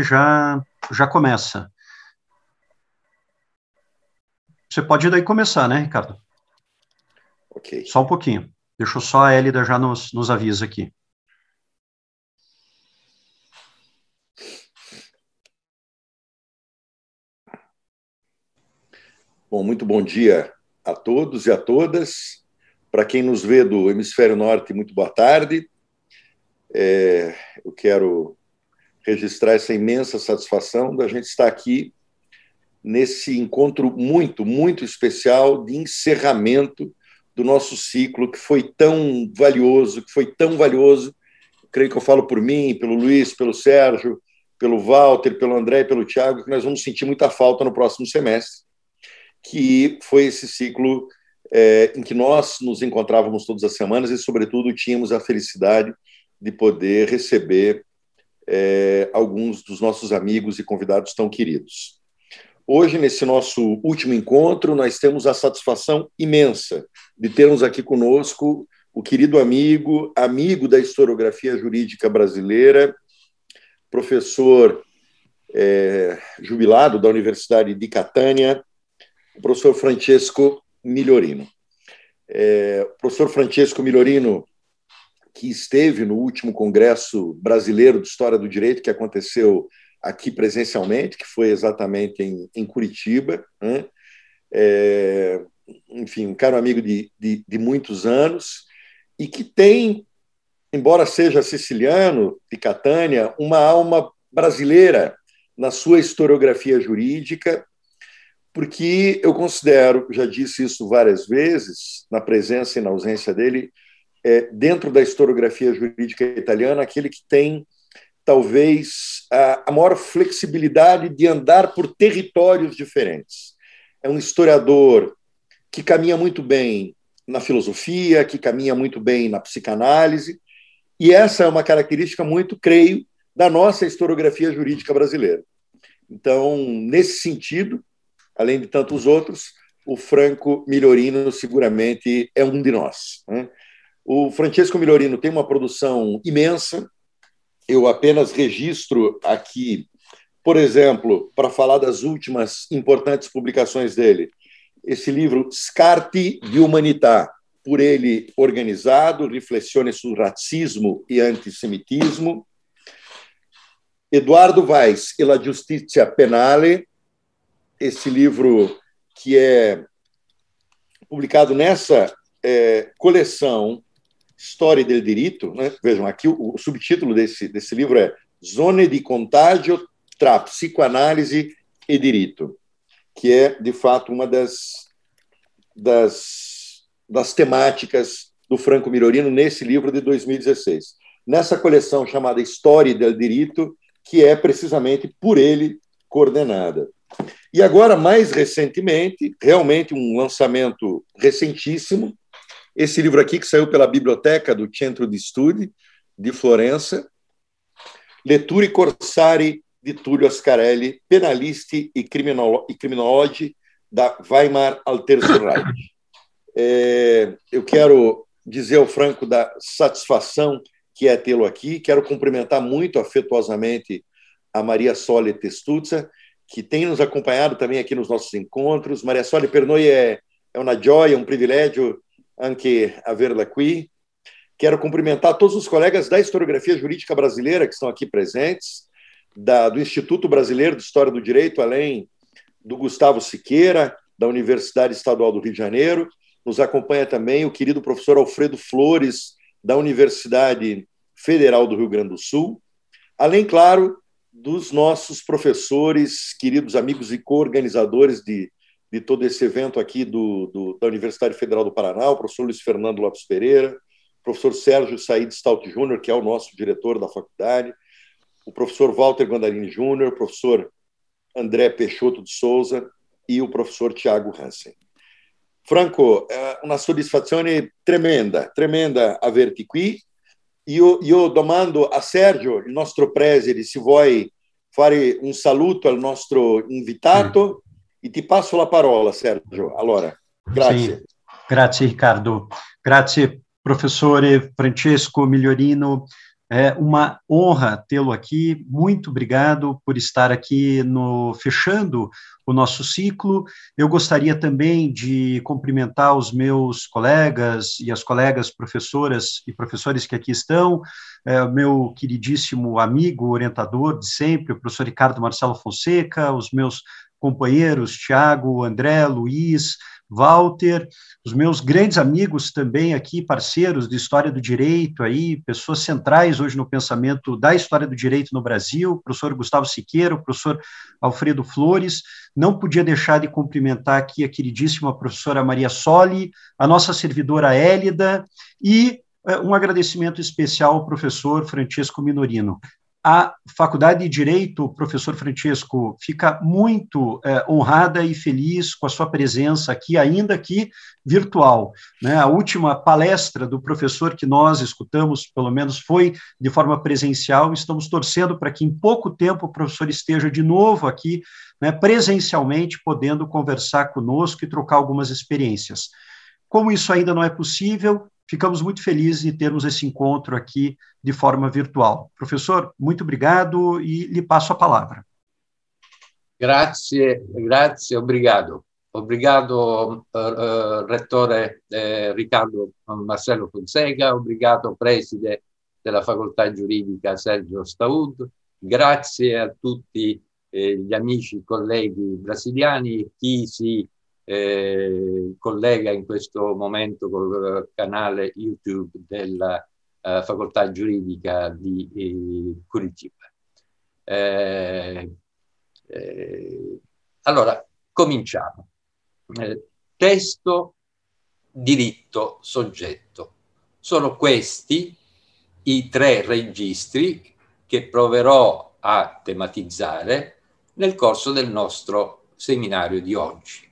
gente já, já começa. Você pode daí começar, né, Ricardo? Ok. Só um pouquinho. Deixa eu só a Elida já nos, nos avisa aqui. Bom, muito bom dia a todos e a todas. Para quem nos vê do Hemisfério Norte, muito boa tarde. É, eu quero registrar essa imensa satisfação da gente estar aqui nesse encontro muito, muito especial de encerramento do nosso ciclo, que foi tão valioso, que foi tão valioso. Creio que eu falo por mim, pelo Luiz, pelo Sérgio, pelo Walter, pelo André pelo Tiago, que nós vamos sentir muita falta no próximo semestre, que foi esse ciclo é, em que nós nos encontrávamos todas as semanas e, sobretudo, tínhamos a felicidade de poder receber é, alguns dos nossos amigos e convidados tão queridos. Hoje, nesse nosso último encontro, nós temos a satisfação imensa de termos aqui conosco o querido amigo, amigo da historiografia jurídica brasileira, professor é, jubilado da Universidade de Catânia, o professor Francesco Milhorino. É, o professor Francesco Milhorino que esteve no último Congresso Brasileiro de História do Direito, que aconteceu aqui presencialmente, que foi exatamente em, em Curitiba. Né? É, enfim, um caro amigo de, de, de muitos anos, e que tem, embora seja siciliano, de Catânia, uma alma brasileira na sua historiografia jurídica, porque eu considero, já disse isso várias vezes, na presença e na ausência dele, é, dentro da historiografia jurídica italiana, aquele que tem talvez a, a maior flexibilidade de andar por territórios diferentes. É um historiador que caminha muito bem na filosofia, que caminha muito bem na psicanálise, e essa é uma característica muito, creio, da nossa historiografia jurídica brasileira. Então, nesse sentido, além de tantos outros, o Franco Milhorino seguramente é um de nós. Né? O Francesco Milorino tem uma produção imensa. Eu apenas registro aqui, por exemplo, para falar das últimas importantes publicações dele, esse livro Scarte di Humanità, por ele organizado, reflexione sobre racismo e antissemitismo. Eduardo Vaz e la Giustizia Penale, esse livro que é publicado nessa é, coleção História del Direito, né? vejam, aqui o, o subtítulo desse, desse livro é Zone de Contágio, tra Psicoanálise e Direito, que é, de fato, uma das, das, das temáticas do Franco Mirorino nesse livro de 2016. Nessa coleção chamada História del Direito, que é precisamente por ele coordenada. E agora, mais recentemente, realmente um lançamento recentíssimo, esse livro aqui, que saiu pela biblioteca do Centro de Estude de Florença, Letture Corsari de Túlio Ascarelli, penaliste e, criminolo criminologe da Weimar Altersreich. É, eu quero dizer ao Franco da satisfação que é tê-lo aqui. Quero cumprimentar muito afetuosamente a Maria Sole Testuzza, que tem nos acompanhado também aqui nos nossos encontros. Maria Sole Pernoi é, é uma joia, um privilégio anche averla qui. Quero cumprimentar todos os colegas da Historiografia Jurídica Brasileira que estão aqui presentes, da, do Instituto Brasileiro de História do Direito, além do Gustavo Siqueira, da Universidade Estadual do Rio de Janeiro. Nos acompanha também o querido professor Alfredo Flores, da Universidade Federal do Rio Grande do Sul. Além, claro, dos nossos professores, queridos amigos e co-organizadores de de todo esse evento aqui do, do, da Universidade Federal do Paraná, o professor Luiz Fernando Lopes Pereira, o professor Sérgio Said Stout Jr., que é o nosso diretor da faculdade, o professor Walter Gandarini Jr., o professor André Peixoto de Souza e o professor Tiago Hansen. Franco, é uma satisfação tremenda, tremenda averti qui. e eu domando a Sérgio, nosso presidente, se vai fare um saluto ao nosso invitato. Mm. E te passo a parola, Sérgio. Agora, grazie. Grazie Ricardo. grazie professor Francesco Migliorino. É uma honra tê-lo aqui. Muito obrigado por estar aqui no fechando o nosso ciclo. Eu gostaria também de cumprimentar os meus colegas e as colegas professoras e professores que aqui estão, é, meu queridíssimo amigo, orientador de sempre, o professor Ricardo Marcelo Fonseca, os meus companheiros, Tiago, André, Luiz, Walter, os meus grandes amigos também aqui, parceiros de história do direito aí, pessoas centrais hoje no pensamento da história do direito no Brasil, professor Gustavo Siqueira, professor Alfredo Flores, não podia deixar de cumprimentar aqui a queridíssima professora Maria Soli, a nossa servidora Hélida e eh, um agradecimento especial ao professor Francisco Minorino. A Faculdade de Direito, professor Francesco, fica muito é, honrada e feliz com a sua presença aqui, ainda que virtual. Né? A última palestra do professor que nós escutamos, pelo menos, foi de forma presencial. Estamos torcendo para que em pouco tempo o professor esteja de novo aqui, né, presencialmente, podendo conversar conosco e trocar algumas experiências. Como isso ainda não é possível, Ficamos muito felizes de termos esse encontro aqui de forma virtual. Professor, muito obrigado e lhe passo a palavra. Grazie, grazie, obrigado. Obrigado, uh, uh, rettore eh, Riccardo Marcello Fonseca, obrigado, preside della facoltà giuridica Sergio Staud, grazie a tutti eh, gli amici, colleghi brasiliani, chi si eh, collega in questo momento col eh, canale YouTube della eh, facoltà giuridica di eh, Curitiba. Eh, eh, allora, cominciamo. testo, diritto, soggetto. Sono questi i tre registri che proverò a tematizzare nel corso del nostro seminario di oggi.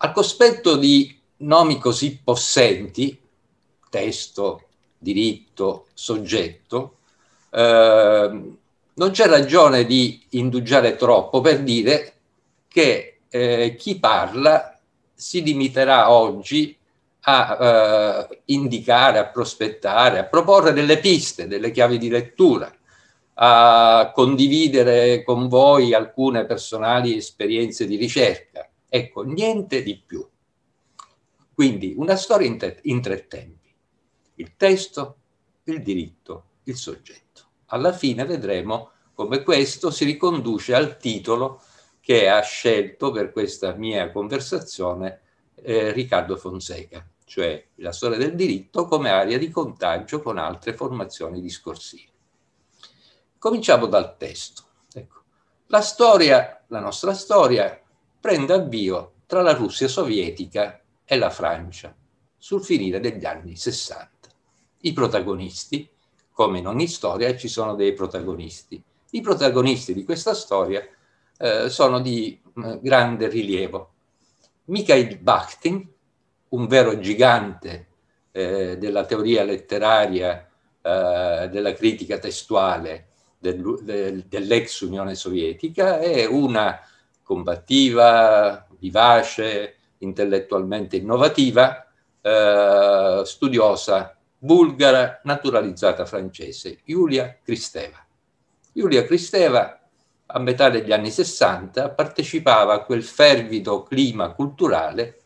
Al cospetto di nomi così possenti, testo, diritto, soggetto, eh, non c'è ragione di indugiare troppo per dire che eh, chi parla si limiterà oggi a eh, indicare, a prospettare, a proporre delle piste, delle chiavi di lettura, a condividere con voi alcune personali esperienze di ricerca, Ecco, niente di più. Quindi una storia in, te- in tre tempi. Il testo, il diritto, il soggetto. Alla fine vedremo come questo si riconduce al titolo che ha scelto per questa mia conversazione eh, Riccardo Fonseca, cioè la storia del diritto come area di contagio con altre formazioni discorsive. Cominciamo dal testo. Ecco. La storia, la nostra storia, prende avvio tra la Russia sovietica e la Francia sul finire degli anni 60. I protagonisti, come in ogni storia, ci sono dei protagonisti. I protagonisti di questa storia eh, sono di eh, grande rilievo. Mikhail Bakhtin, un vero gigante eh, della teoria letteraria, eh, della critica testuale del, del, dell'ex Unione Sovietica, è una combattiva, vivace, intellettualmente innovativa, eh, studiosa bulgara naturalizzata francese, Giulia Cristeva. Giulia Cristeva a metà degli anni 60 partecipava a quel fervido clima culturale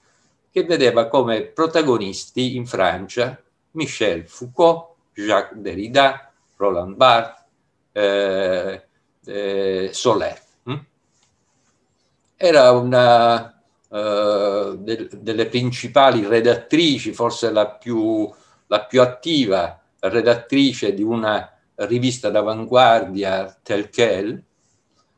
che vedeva come protagonisti in Francia Michel Foucault, Jacques Derrida, Roland Barthes, eh, eh, Soler era una eh, del, delle principali redattrici, forse la più, la più attiva redattrice di una rivista d'avanguardia Telkel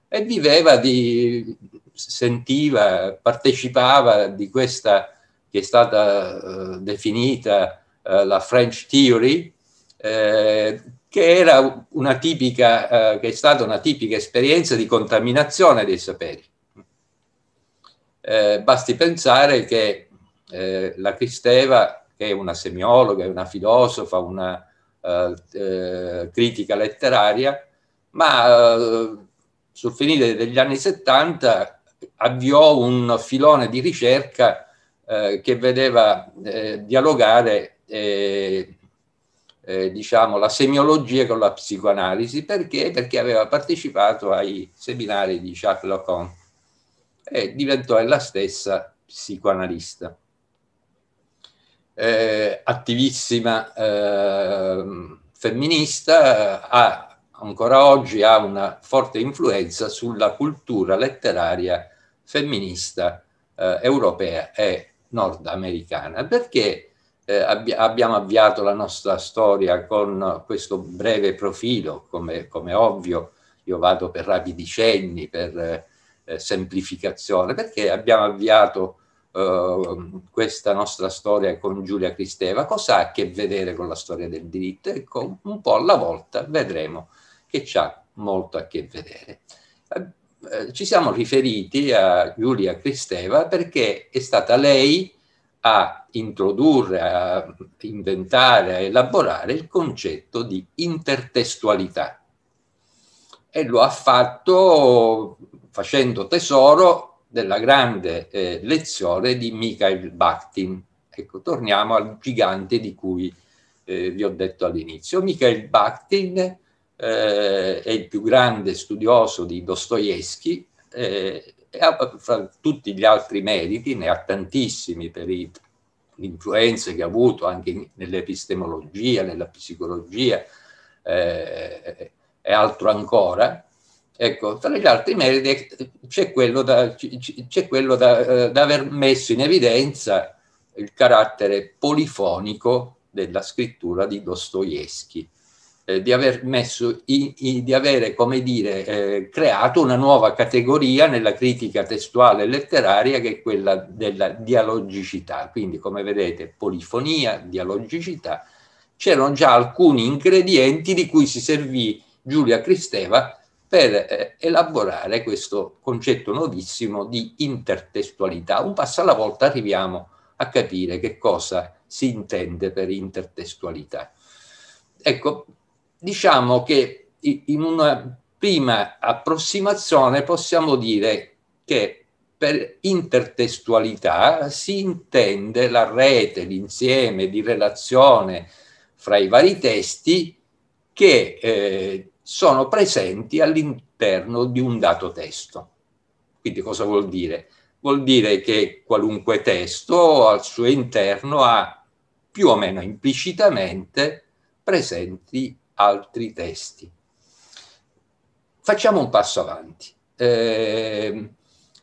e viveva di, sentiva, partecipava di questa che è stata eh, definita eh, la French Theory, eh, che, era una tipica, eh, che è stata una tipica esperienza di contaminazione dei saperi. Eh, basti pensare che eh, la Cristeva, che è una semiologa, una filosofa, una eh, eh critica letteraria, ma eh, sul finire degli anni 70 avviò un filone di ricerca che vedeva dialogare eh, diciamo, la semiologia con la psicoanalisi. Perché? Perché aveva partecipato ai seminari di Jacques Lacan e diventò ella stessa psicoanalista. Eh, attivissima eh, femminista, ha, ancora oggi ha una forte influenza sulla cultura letteraria femminista eh, europea e nordamericana, perché eh, abbi abbiamo avviato la nostra storia con questo breve profilo, come, come ovvio, io vado per rapidicenni, per eh, semplificazione, perché abbiamo avviato eh, questa nostra storia con Giulia Cristeva, cosa ha a che vedere con la storia del diritto? Ecco, un po' alla volta vedremo che c'ha molto a che vedere. Eh, eh, ci siamo riferiti a Giulia Cristeva perché è stata lei a introdurre, a inventare, a elaborare il concetto di intertestualità. E lo ha fatto facendo tesoro della grande eh, lezione di Mikhail Bakhtin. Ecco, torniamo al gigante di cui eh, vi ho detto all'inizio. Mikhail Bakhtin eh, è il più grande studioso di Dostoevsky, eh, fra tutti gli altri meriti, ne ha tantissimi per i, l'influenza che ha avuto anche in, nell'epistemologia, nella psicologia eh, e altro ancora, Ecco, tra gli altri meriti c'è quello, da, c'è quello da, eh, da, aver messo in evidenza il carattere polifonico della scrittura di Dostoevsky, eh, di, aver messo in, in, di avere, come dire, eh, creato una nuova categoria nella critica testuale e letteraria che è quella della dialogicità. Quindi, come vedete, polifonia, dialogicità, c'erano già alcuni ingredienti di cui si servì Giulia Cristeva per eh, elaborare questo concetto nuovissimo di intertestualità. Un passo alla volta arriviamo a capire che cosa si intende per intertestualità. Ecco, diciamo che in una prima approssimazione possiamo dire che per intertestualità si intende la rete, l'insieme di relazione fra i vari testi che eh, sono presenti all'interno di un dato testo. Quindi cosa vuol dire? Vuol dire che qualunque testo al suo interno ha più o meno implicitamente presenti altri testi. Facciamo un passo avanti. Eh,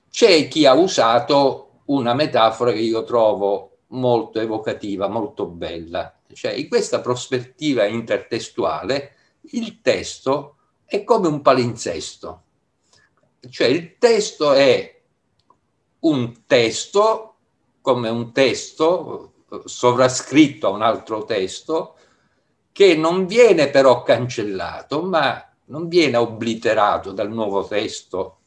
c'è chi ha usato una metafora che io trovo molto evocativa, molto bella, cioè in questa prospettiva intertestuale il testo è come un palinsesto, cioè il testo è un testo come un testo sovrascritto a un altro testo che non viene però cancellato, ma non viene obliterato dal nuovo testo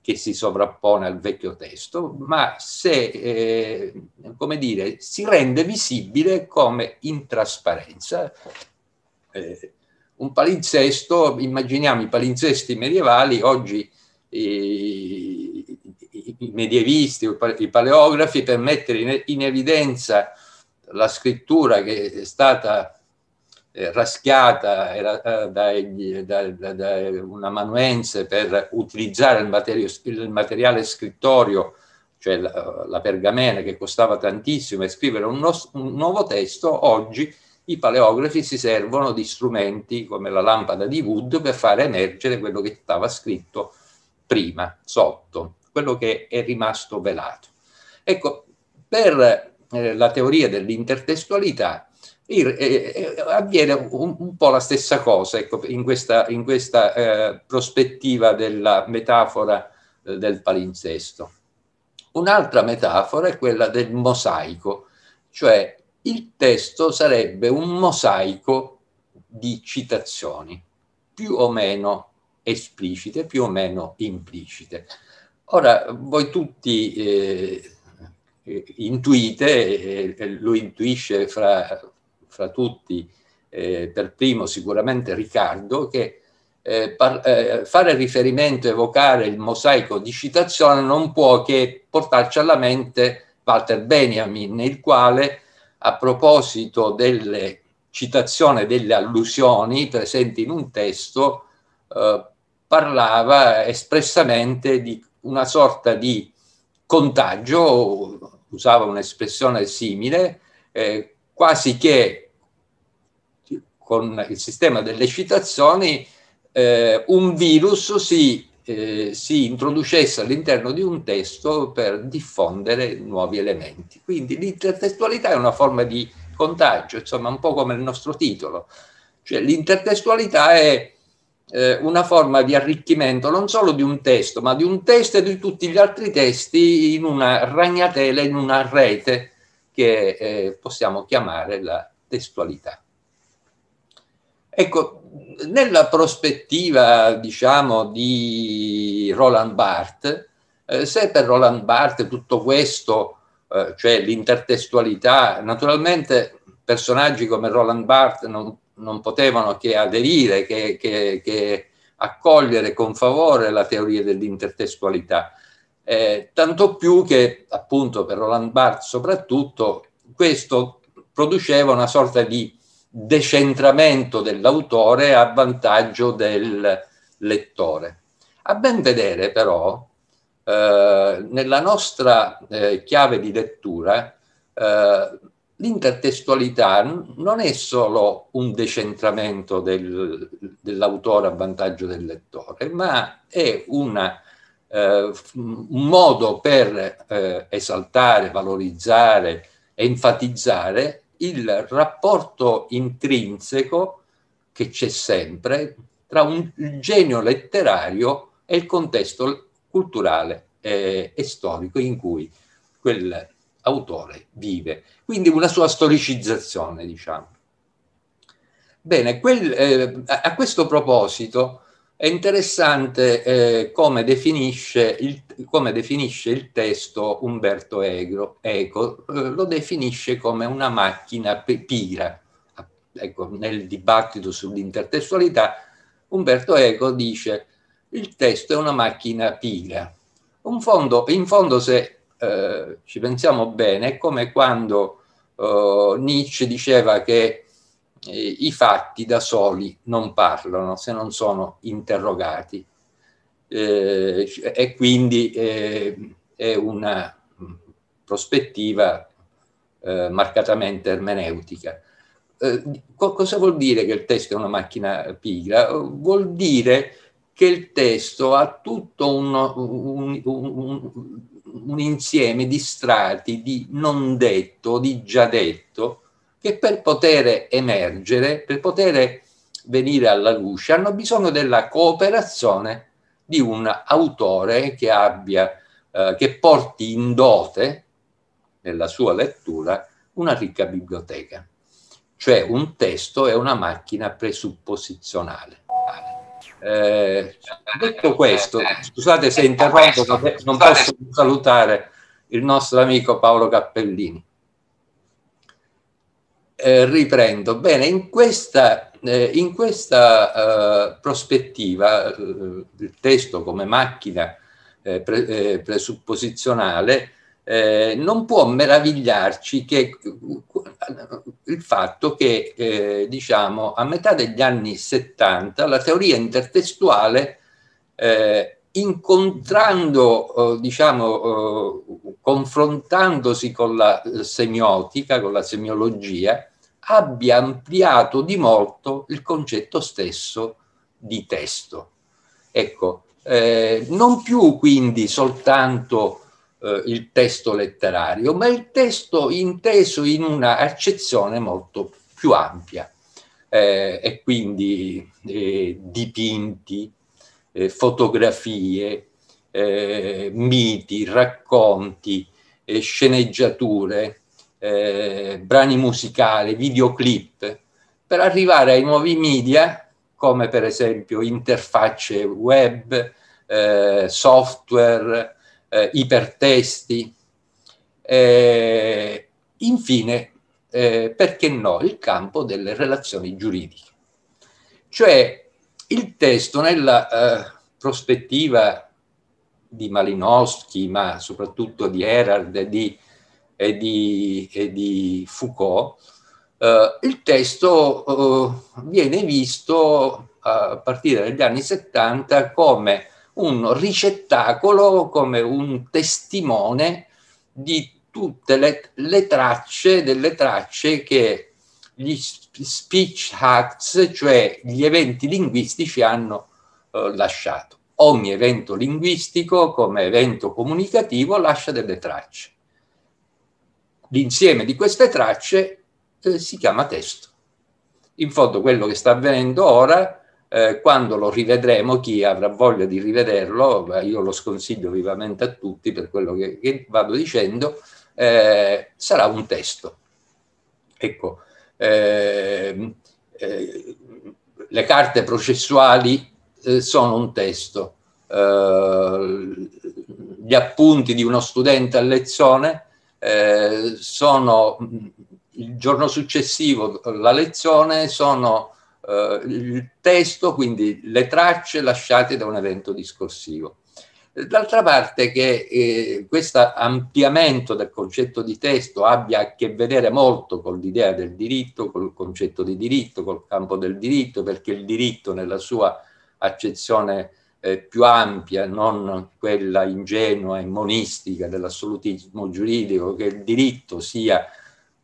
che si sovrappone al vecchio testo, ma se, eh, come dire, si rende visibile come in trasparenza, eh, un palinzesto, immaginiamo i palinzesti medievali, oggi i, i medievisti, i paleografi, per mettere in, in evidenza la scrittura che è stata eh, raschiata da, da, da, una manuense per utilizzare il, materio, il materiale scrittorio, cioè la, la, pergamena che costava tantissimo, e scrivere un, no, un nuovo testo, oggi i paleografi si servono di strumenti come la lampada di Wood per fare emergere quello che stava scritto prima, sotto, quello che è rimasto velato. Ecco, per eh, la teoria dell'intertestualità il, eh, eh avviene un, un, po' la stessa cosa ecco, in questa, in questa eh, prospettiva della metafora eh, del palinsesto. Un'altra metafora è quella del mosaico, cioè il testo sarebbe un mosaico di citazioni, più o meno esplicite, più o meno implicite. Ora, voi tutti eh, intuite, eh, eh, lo intuisce fra, fra tutti, eh, per primo sicuramente Riccardo, che eh, par- eh, fare riferimento, evocare il mosaico di citazione non può che portarci alla mente Walter Benjamin, il quale a proposito delle citazioni delle allusioni presenti in un testo, eh, parlava espressamente di una sorta di contagio, usava un'espressione simile, eh, quasi che con il sistema delle citazioni eh, un virus si eh, si introducesse all'interno di un testo per diffondere nuovi elementi. Quindi l'intertestualità è una forma di contagio, insomma un po' come il nostro titolo. Cioè l'intertestualità è eh, una forma di arricchimento non solo di un testo, ma di un testo e di tutti gli altri testi in una ragnatela, in una rete che eh, possiamo chiamare la testualità. Ecco, nella prospettiva, diciamo, di Roland Barthes, eh, se per Roland Barthes tutto questo, eh, cioè l'intertestualità, naturalmente personaggi come Roland Barthes non, non potevano che aderire, che, che, che, accogliere con favore la teoria dell'intertestualità. Eh, tanto più che appunto per Roland Barthes soprattutto questo produceva una sorta di decentramento dell'autore a vantaggio del lettore. A ben vedere però, eh, nella nostra eh, chiave di lettura, eh, l'intertestualità non è solo un decentramento del, dell'autore a vantaggio del lettore, ma è una, eh, un modo per eh, esaltare, valorizzare, enfatizzare il rapporto intrinseco che c'è sempre tra un genio letterario e il contesto culturale eh, e storico in cui quel autore vive. Quindi una sua storicizzazione, diciamo. Bene, quel, eh, a questo proposito, è interessante eh, come, definisce il, come, definisce il, testo Umberto Egro, Eco, eh, lo definisce come una macchina pira. Ecco, nel dibattito sull'intertestualità, Umberto Eco dice il testo è una macchina pira. Un fondo, in fondo, se eh, ci pensiamo bene, è come quando oh, Nietzsche diceva che eh, i fatti da soli non parlano se non sono interrogati eh, e quindi eh, è una mm, prospettiva eh, marcatamente ermeneutica. Eh, co- cosa vuol dire che il testo è una macchina pigra? Vuol dire che il testo ha tutto un, un, un, un insieme di strati, di non detto, di già detto, che per poter emergere, per poter venire alla luce, hanno bisogno della cooperazione di un autore che abbia, eh, che porti in dote nella sua lettura una ricca biblioteca, cioè un testo è una macchina presupposizionale. Eh, detto questo, scusate se interrompo, eh, eh, non posso salutare il nostro amico Paolo Cappellini. Eh, riprendo. Bene, in questa, eh, in questa eh, prospettiva, eh, il testo come macchina eh, pre, presupposizionale non può meravigliarci che il fatto che, diciamo, a metà degli anni 70 la teoria intertestuale incontrando, eh, diciamo, eh, confrontandosi con la semiotica, con la semiologia, abbia ampliato di molto il concetto stesso di testo. Ecco, eh, non più quindi soltanto eh, il testo letterario, ma il testo inteso in una accezione molto più ampia, eh, e quindi eh, dipinti, eh, fotografie, eh, miti, racconti, sceneggiature, eh, brani musicali, videoclip, per arrivare ai nuovi media, come per esempio interfacce web, eh, software, eh, ipertesti, eh, infine, eh, perché no, il campo delle relazioni giuridiche. Cioè, il testo nella prospettiva di Malinowski, ma soprattutto di Erard, di e di, e di Foucault, eh, il testo eh, viene visto a partire dagli anni 70 come un ricettacolo, come un testimone di tutte le, le tracce, delle tracce che gli speech acts, cioè gli eventi linguistici, hanno eh, lasciato. Ogni evento linguistico come evento comunicativo lascia delle tracce l'insieme di queste tracce eh, si chiama testo. In fondo quello che sta avvenendo ora, eh, quando lo rivedremo, chi avrà voglia di rivederlo, io lo sconsiglio vivamente a tutti per quello che, che vado dicendo, eh, sarà un testo. Ecco, ehm, eh, le carte processuali eh, sono un testo, eh, gli appunti di uno studente a lezione eh, sono mm, il giorno successivo eh, la lezione sono eh, il testo, quindi le tracce lasciate da un evento discorsivo. D'altra parte che eh, questo ampliamento del concetto di testo abbia a che vedere molto con l'idea del diritto, col concetto di diritto, col campo del diritto, perché il diritto nella sua accezione eh, più ampia, non quella ingenua e monistica dell'assolutismo giuridico, che il diritto sia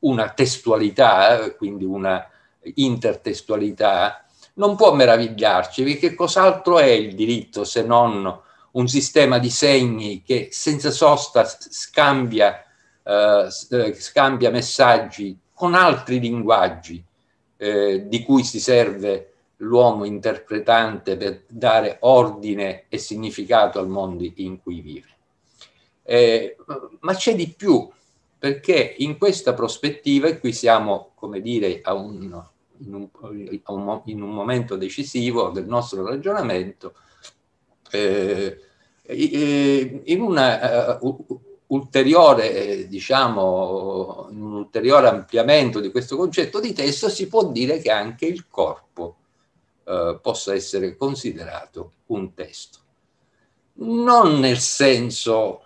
una testualità, eh, quindi una intertestualità, non può meravigliarci perché cos'altro è il diritto se non un sistema di segni che senza sosta scambia, eh, scambia messaggi con altri linguaggi eh, di cui si serve l'uomo interpretante per dare ordine e significato al mondo in cui vive. Eh, ma c'è di più, perché in questa prospettiva, e qui siamo, come dire, a un, in, un, in un momento decisivo del nostro ragionamento, eh, eh in una uh, ulteriore, diciamo, un ulteriore ampliamento di questo concetto di testo si può dire che anche il corpo eh, possa essere considerato un testo. Non nel senso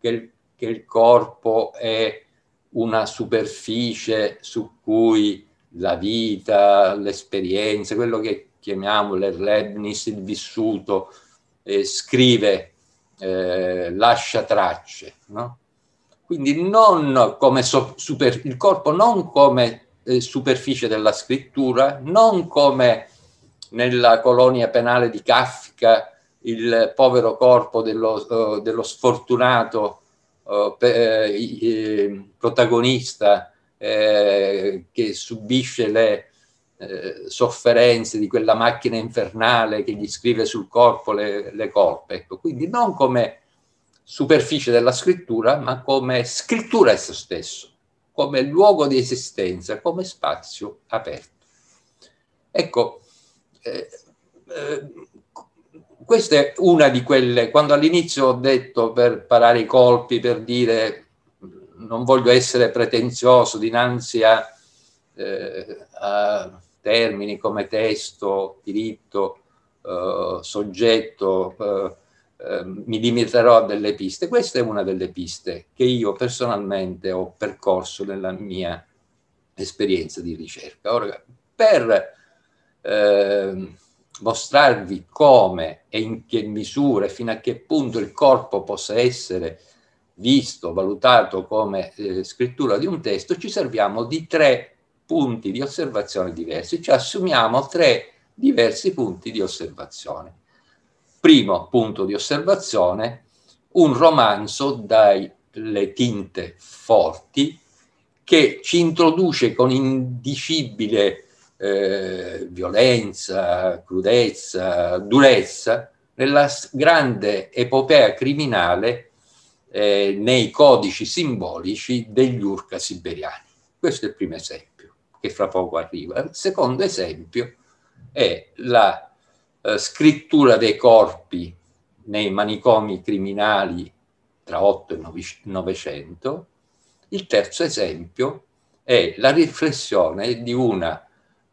che il, che il corpo è una superficie su cui la vita, l'esperienza, quello che chiamiamo l'Erlebnis, il vissuto, eh, scrive, eh, lascia tracce. No? Quindi non come so, super, il corpo non come eh, superficie della scrittura, non come nella colonia penale di Kafka il povero corpo dello, eh, dello sfortunato eh, eh protagonista eh, che subisce le eh, sofferenze di quella macchina infernale che gli scrive sul corpo le, le colpe. Ecco, quindi non come superficie della scrittura, ma come scrittura esso stesso, come luogo di esistenza, come spazio aperto. Ecco, eh, eh, questa è una di quelle, quando all'inizio ho detto per parare i colpi, per dire non voglio essere pretenzioso dinanzi a, eh, a termini come testo, diritto, eh, soggetto, eh, eh mi limiterò a delle piste. Questa è una delle piste che io personalmente ho percorso nella mia esperienza di ricerca. Ora, per eh, mostrarvi come e in che misura e fino a che punto il corpo possa essere visto, valutato come eh, scrittura di un testo, ci serviamo di tre punti di osservazione diversi, ci assumiamo tre diversi punti di osservazione. Primo punto di osservazione, un romanzo dalle tinte forti che ci introduce con indicibile eh, violenza, crudezza, durezza, nella grande epopea criminale eh, nei codici simbolici degli urca siberiani. Questo è il primo esempio, che fra poco arriva. Il secondo esempio è la eh, scrittura dei corpi nei manicomi criminali tra 8 e 900. Il terzo esempio è la riflessione di una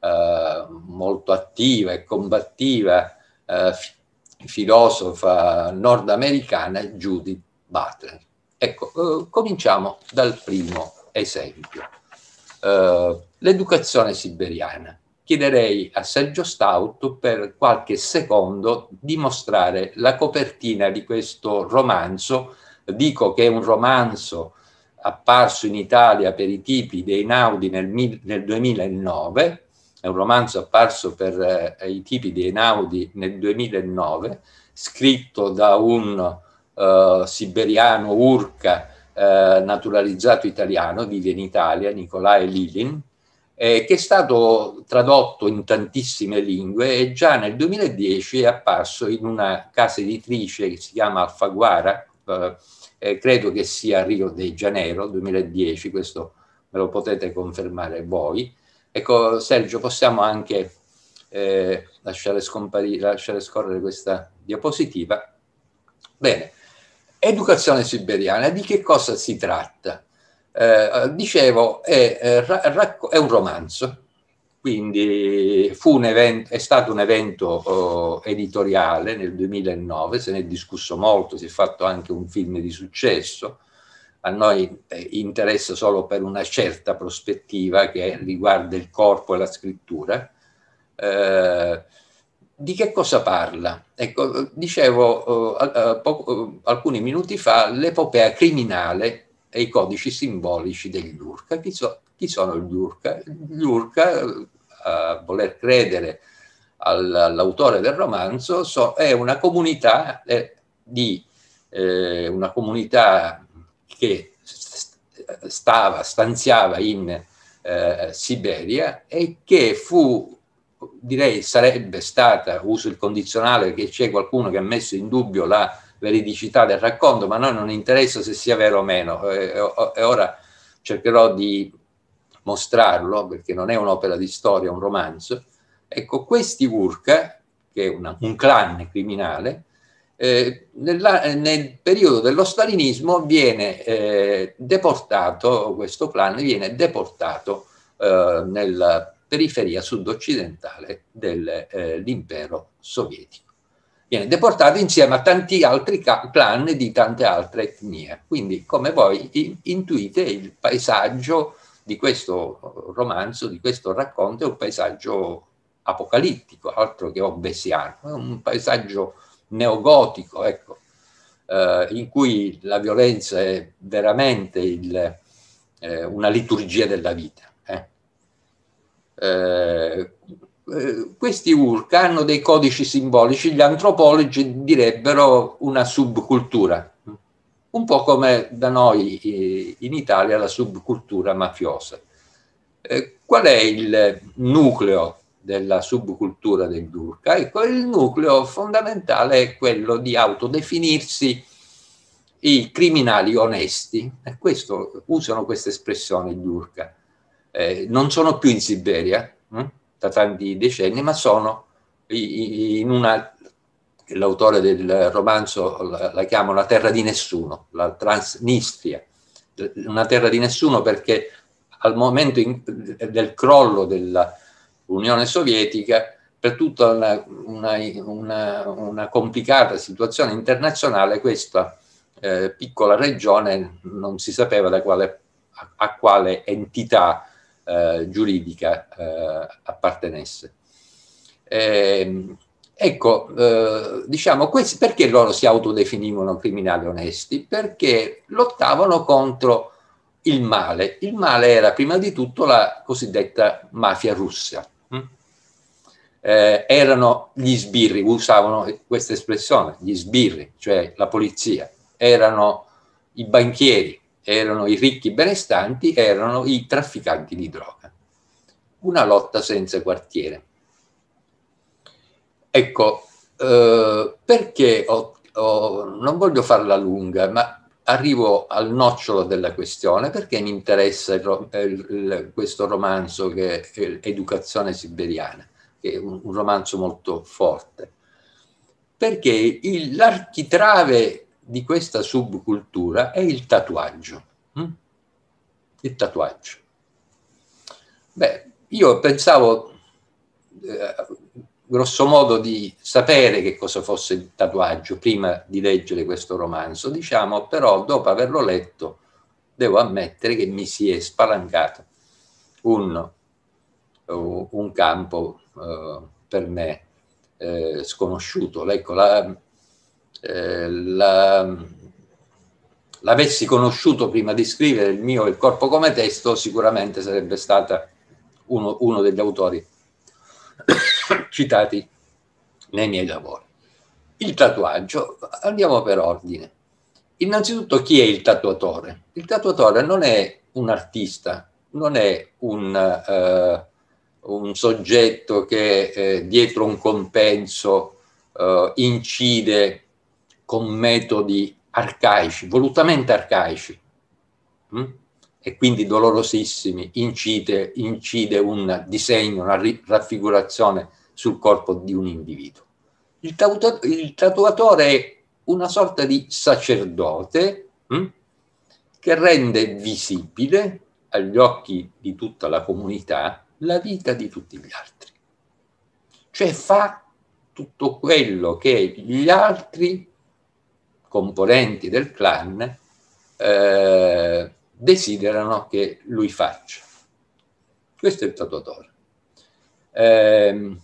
eh, molto attiva e combattiva eh, filosofa nordamericana Judith Butler. Ecco, eh, cominciamo dal primo esempio. Eh, l'educazione siberiana. Chiederei a Sergio Staut per qualche secondo di mostrare la copertina di questo romanzo. Dico che è un romanzo apparso in Italia per i tipi dei Naudi nel, nel 2009, è un romanzo apparso per eh, i tipi di Einaudi nel 2009, scritto da un eh, siberiano urca eh, naturalizzato italiano, vive in Italia, Nicolai Lilin, eh, che è stato tradotto in tantissime lingue e già nel 2010 è apparso in una casa editrice che si chiama Alfaguara, eh, eh, credo che sia Rio de Janeiro, 2010, questo me lo potete confermare voi, Ecco Sergio, possiamo anche eh, lasciare, lasciare scorrere questa diapositiva. Bene, educazione siberiana, di che cosa si tratta? Eh, dicevo, è, eh, è, un romanzo, quindi evento, è stato un evento eh, editoriale nel 2009, se ne è discusso molto, si è fatto anche un film di successo, a noi interessa solo per una certa prospettiva che riguarda il corpo e la scrittura. Eh, di che cosa parla? Ecco, dicevo eh, eh poco, eh, alcuni minuti fa l'epopea criminale e i codici simbolici degli Urca. Chi, so, chi sono gli Urca? Gli Urca, eh, a voler credere all'autore del romanzo, so, è una comunità eh, di una comunità che stava, stanziava in eh, Siberia e che fu, direi sarebbe stata, uso il condizionale perché c'è qualcuno che ha messo in dubbio la veridicità del racconto, ma a noi non interessa se sia vero o meno, e, e ora cercherò di mostrarlo perché non è un'opera di storia, è un romanzo. Ecco, questi Urca, che è una, un clan criminale, eh, nella, eh, nel periodo dello stalinismo viene eh, deportato, questo clan viene deportato eh, nella periferia sudoccidentale dell'impero eh, sovietico. Viene deportato insieme a tanti altri clan di tante altre etnie. Quindi, come voi in, intuite, il paesaggio di questo romanzo, di questo racconto, è un paesaggio apocalittico, altro che obesiano, è un paesaggio neogotico, ecco, eh, in cui la violenza è veramente il, eh, una liturgia della vita. Eh. eh, eh questi urca hanno dei codici simbolici, gli antropologi direbbero una subcultura, un po' come da noi in Italia la subcultura mafiosa. Eh, qual è il nucleo della subcultura del Durka. Ecco, il nucleo fondamentale è quello di autodefinirsi i criminali onesti, e questo, usano questa espressione il Durka. Eh, non sono più in Siberia mh, eh, da tanti decenni, ma sono in una l'autore del romanzo la, la chiama la terra di nessuno, la Transnistria, una terra di nessuno perché al momento in, del crollo della, l'Unione Sovietica per tutta una, una, una, una complicata situazione internazionale questa eh, piccola regione non si sapeva da quale, a, a quale entità eh, giuridica eh, appartenesse. E, ehm, ecco, eh, diciamo, questi, perché loro si autodefinivano criminali onesti? Perché lottavano contro il male. Il male era prima di tutto la cosiddetta mafia russa, Mm. Eh, erano gli sbirri, usavano questa espressione, gli sbirri, cioè la polizia, erano i banchieri, erano i ricchi benestanti, erano i trafficanti di droga. Una lotta senza quartiere. Ecco, eh, perché ho, ho, non voglio farla lunga, ma arrivo al nocciolo della questione, perché mi interessa il, eh, il, il, questo romanzo che è Educazione siberiana, che è un, un romanzo molto forte? Perché l'architrave di questa subcultura è il tatuaggio. Hm? Il tatuaggio. Beh, io pensavo, eh, grosso modo di sapere che cosa fosse il tatuaggio prima di leggere questo romanzo, diciamo, però dopo averlo letto devo ammettere che mi si è spalancato un, eh, un campo eh, per me eh, sconosciuto. Ecco, la, eh, la, l'avessi conosciuto prima di scrivere il mio Il corpo come testo, sicuramente sarebbe stata uno, uno degli autori citati nei miei lavori. Il tatuaggio, andiamo per ordine. Innanzitutto chi è il tatuatore? Il tatuatore non è un artista, non è un, uh, un soggetto che eh, dietro un compenso uh, incide con metodi arcaici, volutamente arcaici. Mm? e quindi dolorosissimi, incide, incide un disegno, una raffigurazione sul corpo di un individuo. Il, tatu- il tatuatore è una sorta di sacerdote hm, che rende visibile agli occhi di tutta la comunità la vita di tutti gli altri. Cioè fa tutto quello che gli altri componenti del clan eh, desiderano che lui faccia. Questo è il tatuatore. Eh,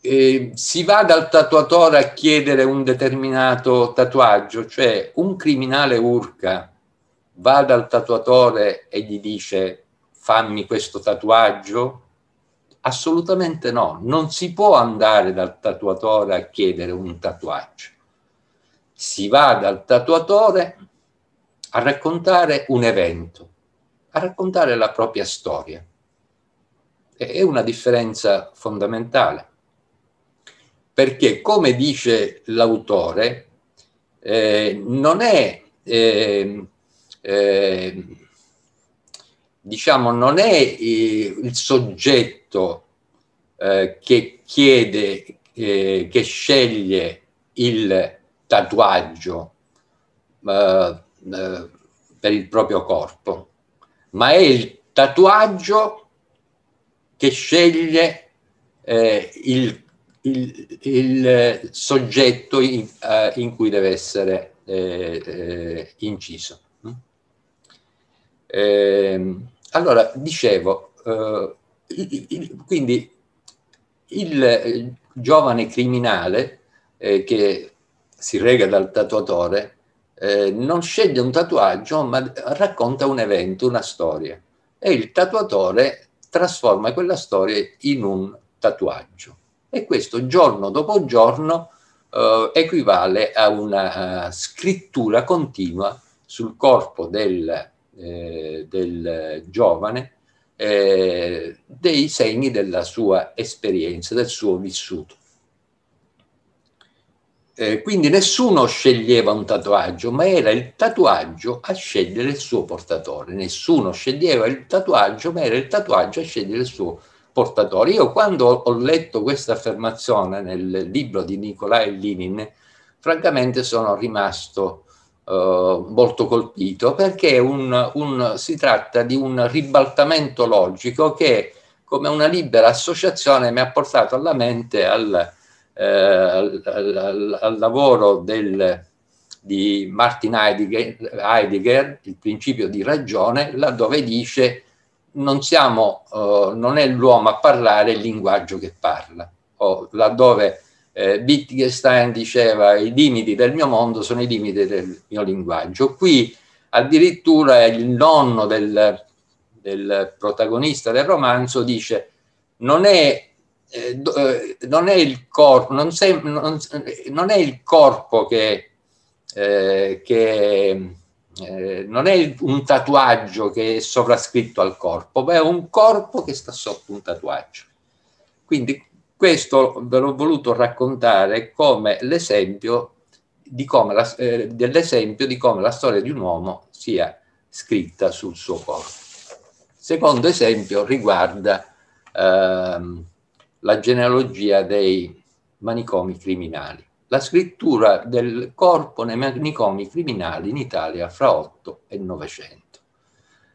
eh, si va dal tatuatore a chiedere un determinato tatuaggio, cioè un criminale urca va dal tatuatore e gli dice fammi questo tatuaggio? Assolutamente no, non si può andare dal tatuatore a chiedere un tatuaggio. Si va dal tatuatore a raccontare un evento, a raccontare la propria storia. È una differenza fondamentale, perché come dice l'autore, eh, non è, eh, eh, diciamo, non è eh, il soggetto eh, che chiede, eh, che sceglie il tatuaggio eh, eh, per il proprio corpo, ma è il tatuaggio che sceglie eh, il, il, il, eh, soggetto in, eh, in, cui deve essere eh, inciso. Ehm, allora, dicevo, il, quindi il giovane criminale che si rega dal tatuatore eh, non sceglie un tatuaggio, ma racconta un evento, una storia. E il tatuatore trasforma quella storia in un tatuaggio. E questo giorno dopo giorno eh, equivale a una eh, scrittura continua sul corpo del, eh, del giovane eh, dei segni della sua esperienza, del suo vissuto. Eh, quindi nessuno sceglieva un tatuaggio, ma era il tatuaggio a scegliere il suo portatore. Nessuno sceglieva il tatuaggio, ma era il tatuaggio a scegliere il suo portatore. Io quando ho letto questa affermazione nel libro di Nicolai Linin, francamente sono rimasto eh, molto colpito perché un, un, si tratta di un ribaltamento logico che come una libera associazione mi ha portato alla mente al eh, al, al, al, lavoro del, di Martin Heidegger, Heidegger, il principio di ragione, laddove dice non, siamo, eh, non è l'uomo a parlare è il linguaggio che parla, o laddove eh, Wittgenstein diceva i limiti del mio mondo sono i limiti del mio linguaggio. Qui addirittura il nonno del, del protagonista del romanzo dice non è eh, eh, non è il corpo, non, sem- non, non è il corpo che, eh, che eh, non è un tatuaggio che è sovrascritto al corpo, ma è un corpo che sta sotto un tatuaggio. Quindi questo ve l'ho voluto raccontare come l'esempio di come la, eh, dell'esempio di come la storia di un uomo sia scritta sul suo corpo. Secondo esempio riguarda ehm, la genealogia dei manicomi criminali. La scrittura del corpo nei manicomi criminali in Italia fra 8 e 900.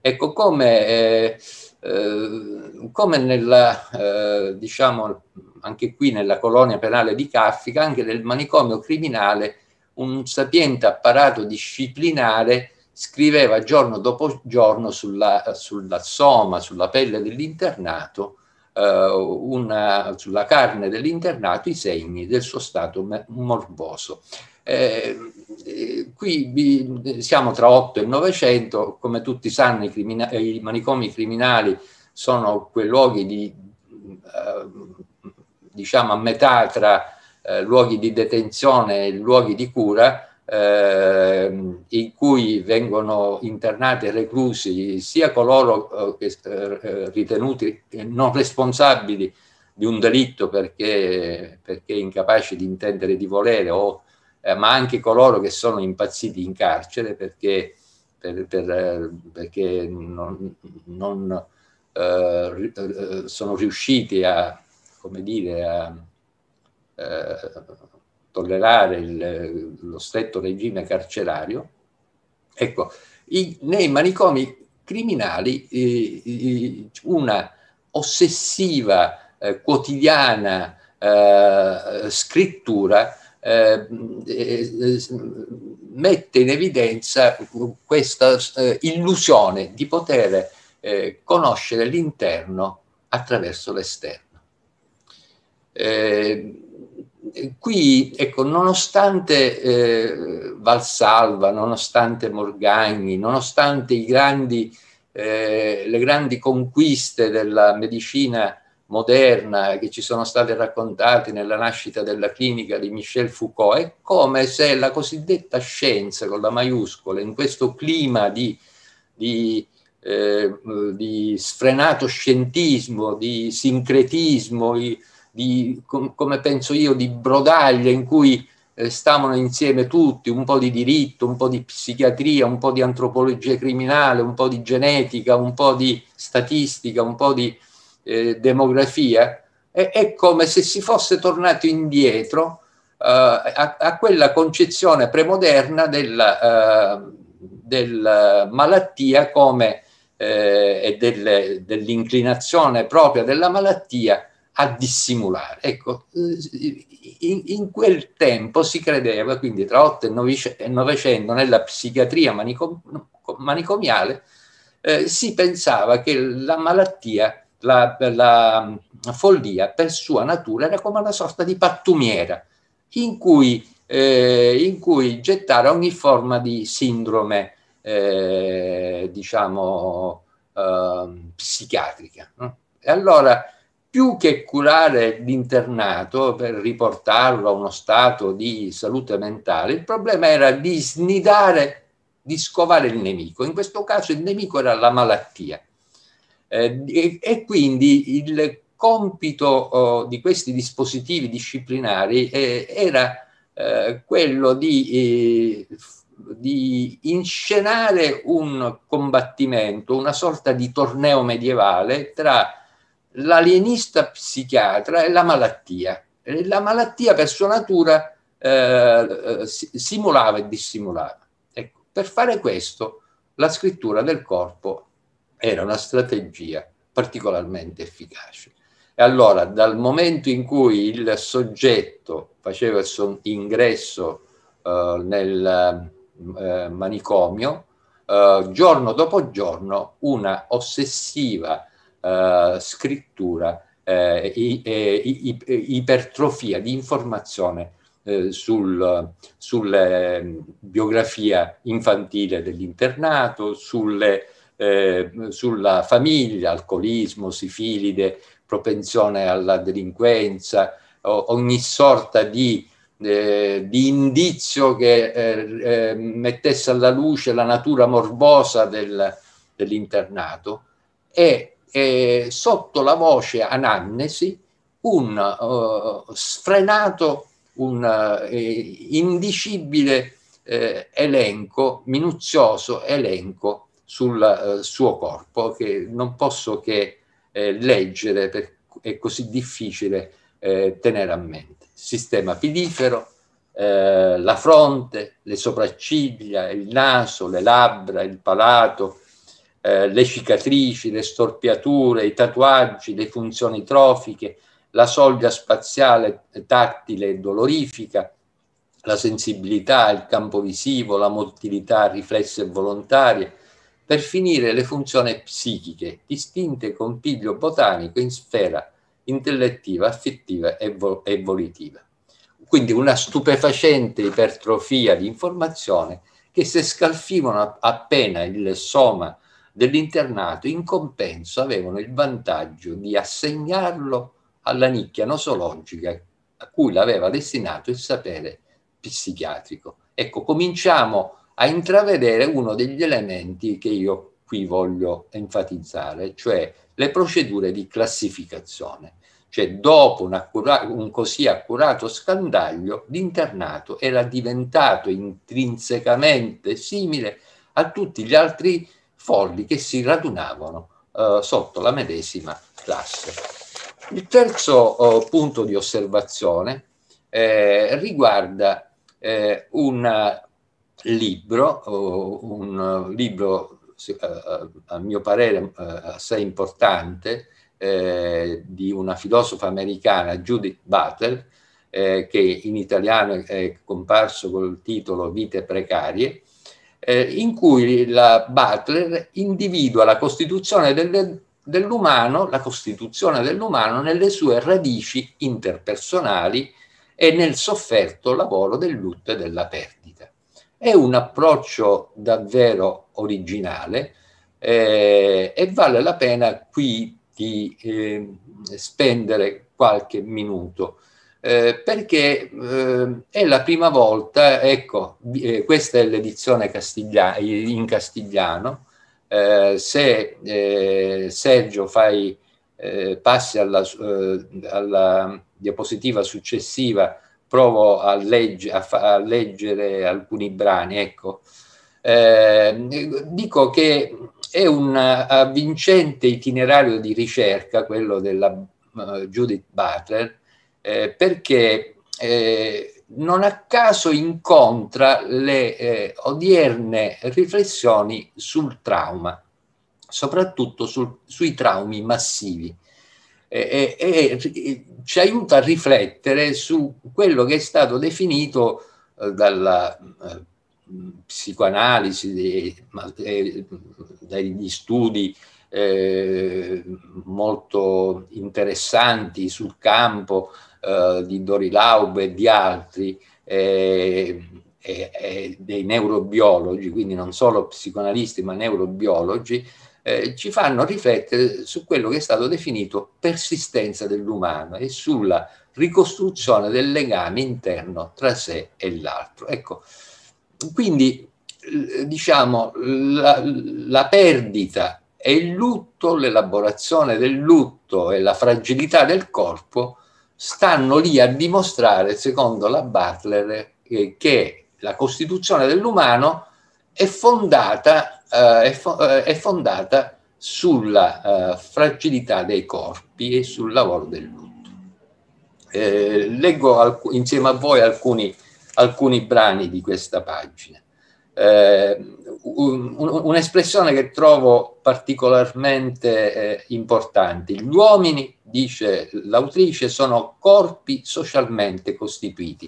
Ecco, come, eh, eh, come nella, eh, diciamo, anche qui nella colonia penale di Caffica, anche nel manicomio criminale, un sapiente apparato disciplinare scriveva giorno dopo giorno sulla, sulla soma, sulla pelle dell'internato, eh, una, sulla carne dell'internato i segni del suo stato morboso. Eh, eh qui siamo tra 8 e 900, come tutti sanno i, crimina- i manicomi criminali sono quei luoghi di, eh, diciamo a metà tra eh, luoghi di detenzione e luoghi di cura, eh, in cui vengono internati e reclusi sia coloro eh, che, eh, ritenuti eh, non responsabili di un delitto perché, perché incapaci di intendere di volere, o, eh, ma anche coloro che sono impazziti in carcere perché, per, per, eh, perché non, non sono riusciti a, come dire, a, tollerare il, lo stretto regime carcerario, ecco, i, nei manicomi criminali eh, una ossessiva eh, quotidiana eh, scrittura eh, eh, mette in evidenza questa eh, illusione di poter conoscere l'interno attraverso l'esterno. Eh, qui, ecco, nonostante eh, Valsalva, nonostante Morgagni, nonostante grandi, eh, le grandi conquiste della medicina moderna che ci sono state raccontate nella nascita della clinica di Michel Foucault, è come se la cosiddetta scienza con la maiuscola, in questo clima di, di, eh, di sfrenato scientismo, di sincretismo, di, di, com, come penso io, di brodaglia in cui eh, stavano insieme tutti, un po' di diritto, un po' di psichiatria, un po' di antropologia criminale, un po' di genetica, un po' di statistica, un po' di eh, demografia, e, è come se si fosse tornato indietro eh, a, a, quella concezione premoderna della, eh, della malattia come, eh, e del, dell'inclinazione propria della malattia a dissimulare. Ecco, in, in, quel tempo si credeva, quindi tra 8 e 900, nella psichiatria manicom manicomiale, eh, si pensava che la malattia, la, la, follia per sua natura era come una sorta di pattumiera in cui, eh, in cui gettare ogni forma di sindrome, eh, diciamo, eh, psichiatrica. No? E allora più che curare l'internato per riportarlo a uno stato di salute mentale, il problema era di snidare, di scovare il nemico. In questo caso il nemico era la malattia. Eh, e, e, quindi il compito oh, di questi dispositivi disciplinari eh, era eh, quello di, eh, di inscenare un combattimento, una sorta di torneo medievale tra l'alienista psichiatra è la malattia. E la malattia per sua natura eh, simulava e dissimulava. Ecco, per fare questo la scrittura del corpo era una strategia particolarmente efficace. E allora dal momento in cui il soggetto faceva il suo ingresso eh, nel eh, manicomio, eh, giorno dopo giorno una ossessiva eh, scrittura, eh, i, eh, i, i, eh, ipertrofia di informazione eh, sul, sulla mm, biografia infantile dell'internato, sulle, sulla famiglia, alcolismo, sifilide, propensione alla delinquenza, ogni sorta di eh, di indizio che eh, eh, mettesse alla luce la natura morbosa del, dell'internato e eh, sotto la voce anamnesi un uh, sfrenato, un uh, indicibile uh, elenco, minuzioso elenco sul suo corpo che non posso che leggere perché è così difficile tenere a mente. Sistema pilifero, la fronte, le sopracciglia, il naso, le labbra, il palato, eh, le cicatrici, le storpiature, i tatuaggi, le funzioni trofiche, la soglia spaziale tattile e dolorifica, la sensibilità, il campo visivo, la motilità riflesse e volontarie, per finire le funzioni psichiche, distinte con piglio botanico in sfera intellettiva, affettiva e, vol- e volitiva. Quindi una stupefacente ipertrofia di informazione che se scalfivano appena il soma dell'internato in compenso avevano il vantaggio di assegnarlo alla nicchia nosologica a cui l'aveva destinato il sapere psichiatrico. Ecco, cominciamo a intravedere uno degli elementi che io qui voglio enfatizzare, cioè le procedure di classificazione. Cioè, dopo un, accura- un così accurato scandaglio, l'internato era diventato intrinsecamente simile a tutti gli altri folli che si radunavano eh, sotto la medesima classe. Il terzo eh, punto di osservazione eh, riguarda eh, un libro, eh, un libro eh, a mio parere assai importante, di una filosofa americana, Judith Butler, che in italiano è comparso col titolo Vite precarie, eh, in cui la Butler individua la costituzione del, dell'umano, la costituzione dell'umano nelle sue radici interpersonali e nel sofferto lavoro del lutto e della perdita. È un approccio davvero originale eh, e vale la pena qui di eh, spendere qualche minuto eh, perché eh, è la prima volta, ecco, eh, questa è l'edizione castiglia- in castigliano, eh, se eh, Sergio fai, eh, passi alla, alla, diapositiva successiva, provo a, legge, a, fa- a leggere alcuni brani, ecco. dico che è un avvincente itinerario di ricerca, quello della uh, Judith Butler, eh, perché eh, non a caso incontra le eh, odierne riflessioni sul trauma, soprattutto sul, sui traumi massivi. E, e, e, ci aiuta a riflettere su quello che è stato definito eh, dalla eh, psicoanalisi, dei, dei, eh, dagli studi eh, molto interessanti sul campo eh, di Dori Laub e di altri, eh, eh, dei neurobiologi, quindi non solo psicoanalisti ma neurobiologi, eh, ci fanno riflettere su quello che è stato definito persistenza dell'umano e sulla ricostruzione del legame interno tra sé e l'altro. Ecco, quindi eh, diciamo la, la perdita e il lutto, l'elaborazione del lutto e la fragilità del corpo stanno lì a dimostrare, secondo la Butler, eh, che la costituzione dell'umano è fondata, eh, è eh, fondata sulla eh, fragilità dei corpi e sul lavoro del lutto. Eh, leggo alc- insieme a voi alcuni, alcuni brani di questa pagina. Eh, un'espressione che trovo particolarmente eh, importante. Gli uomini, dice l'autrice, sono corpi socialmente costituiti.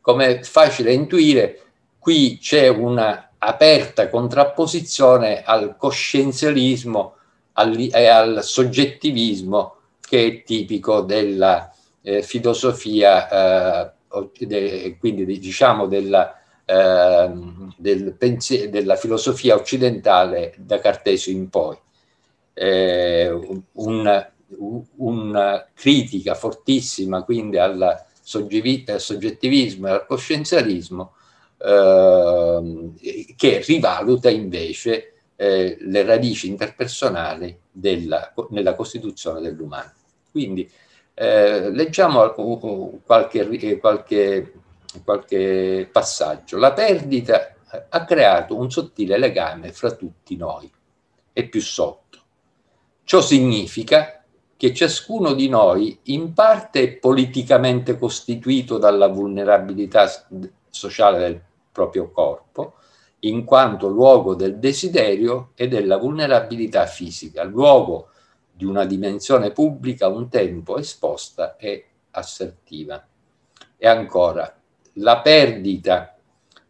Come è facile intuire, qui c'è una aperta contrapposizione al coscienzialismo al, e al soggettivismo che è tipico della eh, filosofia, eh, de, quindi diciamo della eh, del pensiero, della filosofia occidentale da Cartesio in poi. Eh, un, una critica fortissima quindi al soggettivismo e al coscienzialismo eh, che rivaluta invece eh, le radici interpersonali della, nella costituzione dell'umano. Quindi eh, leggiamo qualche, qualche qualche passaggio. La perdita ha creato un sottile legame fra tutti noi e più sotto. Ciò significa che ciascuno di noi in parte è politicamente costituito dalla vulnerabilità sociale del proprio corpo, in quanto luogo del desiderio e della vulnerabilità fisica, luogo di una dimensione pubblica un tempo esposta e assertiva. E ancora, la perdita,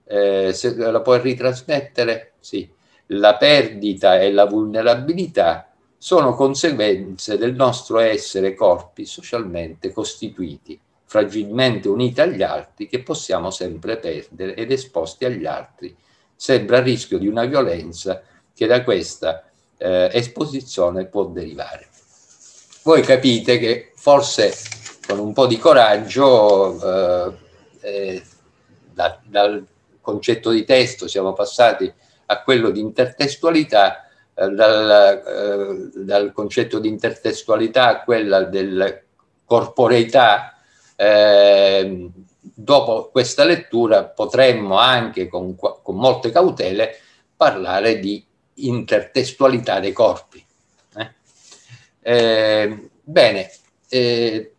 eh, se la puoi ritrasmettere? Sì, la perdita e la vulnerabilità sono conseguenze del nostro essere corpi socialmente costituiti, fragilmente uniti agli altri, che possiamo sempre perdere ed esposti agli altri, sempre a rischio di una violenza che da questa eh, esposizione può derivare. Voi capite che forse con un po' di coraggio eh, eh, da, dal concetto di testo siamo passati a quello di intertestualità, eh, dal, eh, dal, concetto di intertestualità a quella della corporeità. Ehm, dopo questa lettura potremmo anche con, con molte cautele parlare di intertestualità dei corpi. Eh, ehm, bene, eh,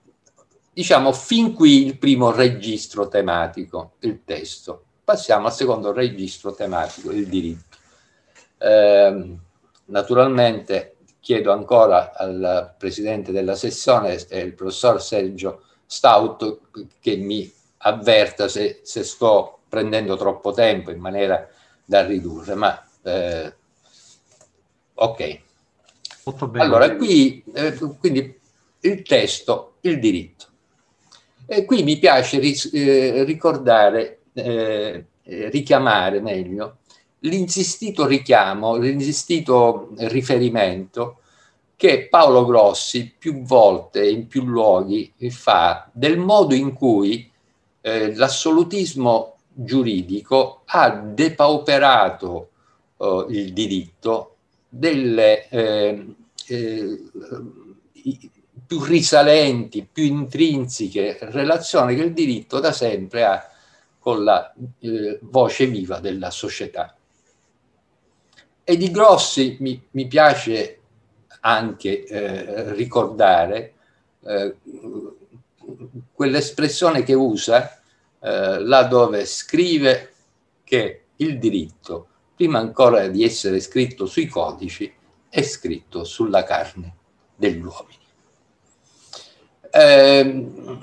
Diciamo fin qui il primo registro tematico, il testo. Passiamo al secondo registro tematico, il diritto. Eh, naturalmente chiedo ancora al presidente della sessione, il professor Sergio Staut, che mi avverta se, se sto prendendo troppo tempo in maniera da ridurre, ma eh, ok. Allora, qui eh, quindi il testo, il diritto. E qui mi piace ris- eh, ricordare, eh, eh, richiamare meglio, l'insistito richiamo, l'insistito riferimento che Paolo Grossi più volte in più luoghi fa del modo in cui eh, l'assolutismo giuridico ha depauperato eh, il diritto delle ehm, eh, più risalenti, più intrinseche relazioni che il diritto da sempre ha con la eh, voce viva della società. E di Grossi mi, mi piace anche eh, ricordare eh, quell'espressione che usa eh, là dove scrive che il diritto, prima ancora di essere scritto sui codici, è scritto sulla carne degli uomini. Ehm,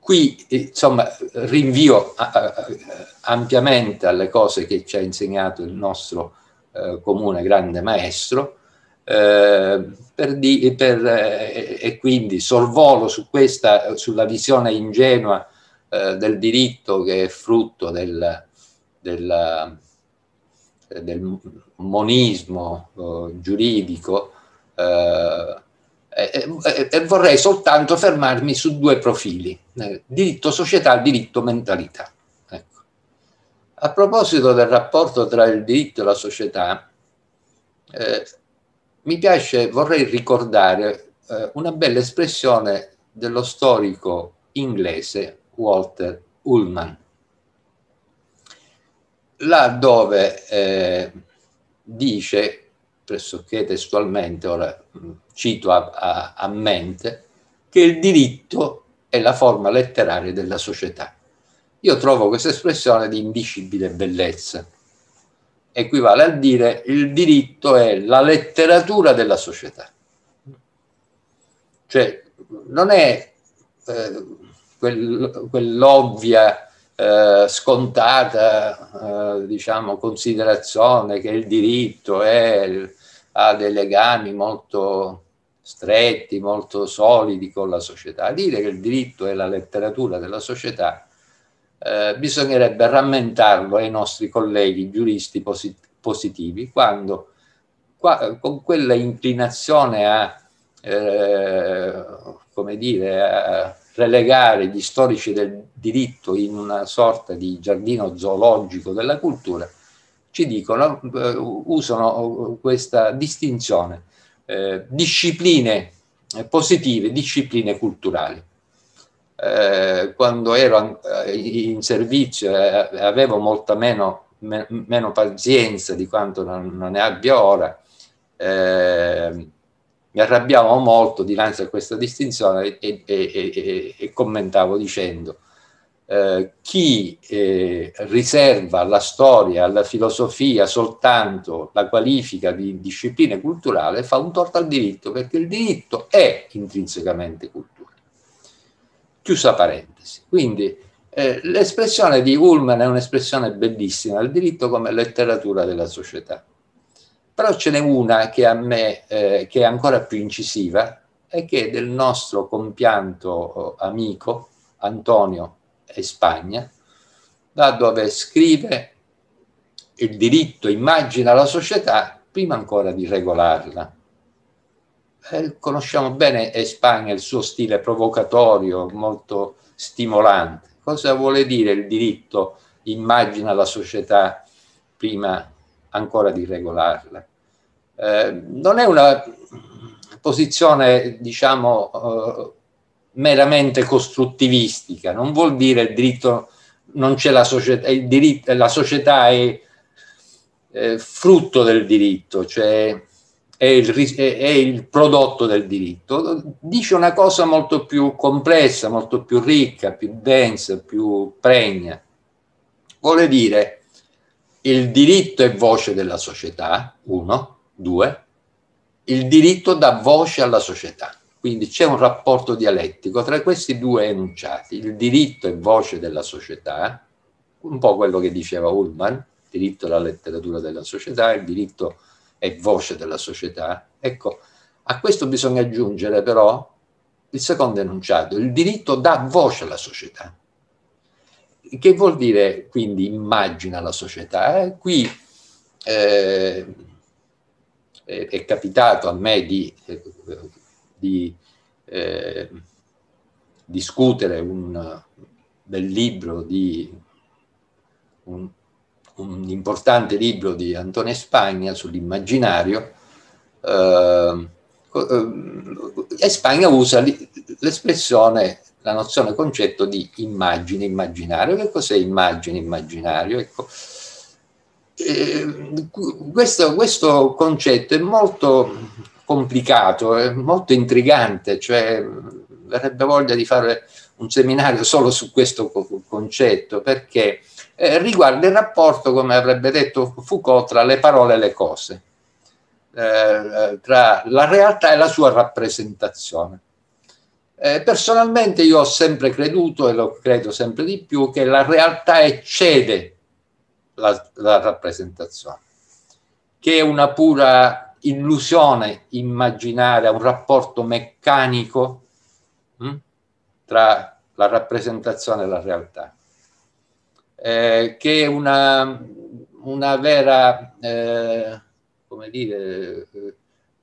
qui insomma rinvio a, a, ampiamente alle cose che ci ha insegnato il nostro eh, comune grande maestro eh, per di, per, eh, e quindi sorvolo su questa, sulla visione ingenua eh, del diritto che è frutto del, del, del monismo eh, giuridico eh, e eh, eh, eh, vorrei soltanto fermarmi su due profili, diritto società, e diritto mentalità. Ecco. A proposito del rapporto tra il diritto e la società, eh, mi piace, vorrei ricordare eh, una bella espressione dello storico inglese Walter Ullman, là dove eh, dice pressoché testualmente, ora mm, cito a, a, a mente, che il diritto è la forma letteraria della società. Io trovo questa espressione di indicibile bellezza. Equivale a dire il diritto è la letteratura della società. Cioè, non è eh, quell'ovvia eh, scontata eh, diciamo, considerazione che il diritto è, ha dei legami molto stretti, molto solidi con la società. Dire che il diritto è la letteratura della società eh, bisognerebbe rammentarlo ai nostri colleghi giuristi posit positivi quando qua, con quella inclinazione a, eh, come dire, a relegare gli storici del diritto in una sorta di giardino zoologico della cultura, ci dicono, eh, usano eh, questa distinzione, eh, discipline eh, positive, discipline culturali. Eh, quando ero in servizio eh, avevo molta meno, me, meno, pazienza di quanto non, non ne abbia ora, eh, mi arrabbiavo molto dinanzi a questa distinzione e, e, e, e commentavo dicendo eh, chi eh, riserva alla storia, alla filosofia soltanto la qualifica di disciplina culturale fa un torto al diritto perché il diritto è intrinsecamente cultura. Chiusa parentesi. Quindi eh, l'espressione di Ullman è un'espressione bellissima, il diritto come letteratura della società. Però ce n'è una che a me, eh, che è ancora più incisiva, e che è del nostro compianto eh, amico Antonio Espagna, da dove scrive il diritto immagina la società prima ancora di regolarla. Eh, conosciamo bene Espagna, eh, il suo stile provocatorio, molto stimolante. Cosa vuole dire il diritto immagina la società prima di ancora di regolarle. Eh, non è una posizione, diciamo, eh, meramente costruttivistica, non vuol dire il diritto, non c'è la società, il diritto, la società è frutto del diritto, cioè è il, è il, prodotto del diritto, dice una cosa molto più complessa, molto più ricca, più densa, più pregna. Vuole dire il diritto è voce della società, uno, due, il diritto dà voce alla società. Quindi c'è un rapporto dialettico tra questi due enunciati, il diritto è voce della società, un po' quello che diceva Ullman, diritto alla letteratura della società, il diritto è voce della società. Ecco, a questo bisogna aggiungere però il secondo enunciato, il diritto dà voce alla società che vuol dire quindi immagina la società? Eh, qui eh, è capitato a me di, di eh, discutere un, del libro di un, un, importante libro di Antone Spagna sull'immaginario eh, eh e Spagna usa l'espressione la nozione, concetto di immagine, immaginario. Che cos'è immagine, immaginario? Ecco, eh, questo, questo concetto è molto complicato, è molto intrigante, cioè verrebbe voglia di fare un seminario solo su questo concetto, perché eh, riguarda il rapporto, come avrebbe detto Foucault, tra le parole e le cose, eh, tra la realtà e la sua rappresentazione. Eh, personalmente io ho sempre creduto, e lo credo sempre di più, che la realtà eccede la, la rappresentazione, che è una pura illusione immaginare un rapporto meccanico mh, hm, tra la rappresentazione e la realtà, eh, che è una, una vera, eh, come dire,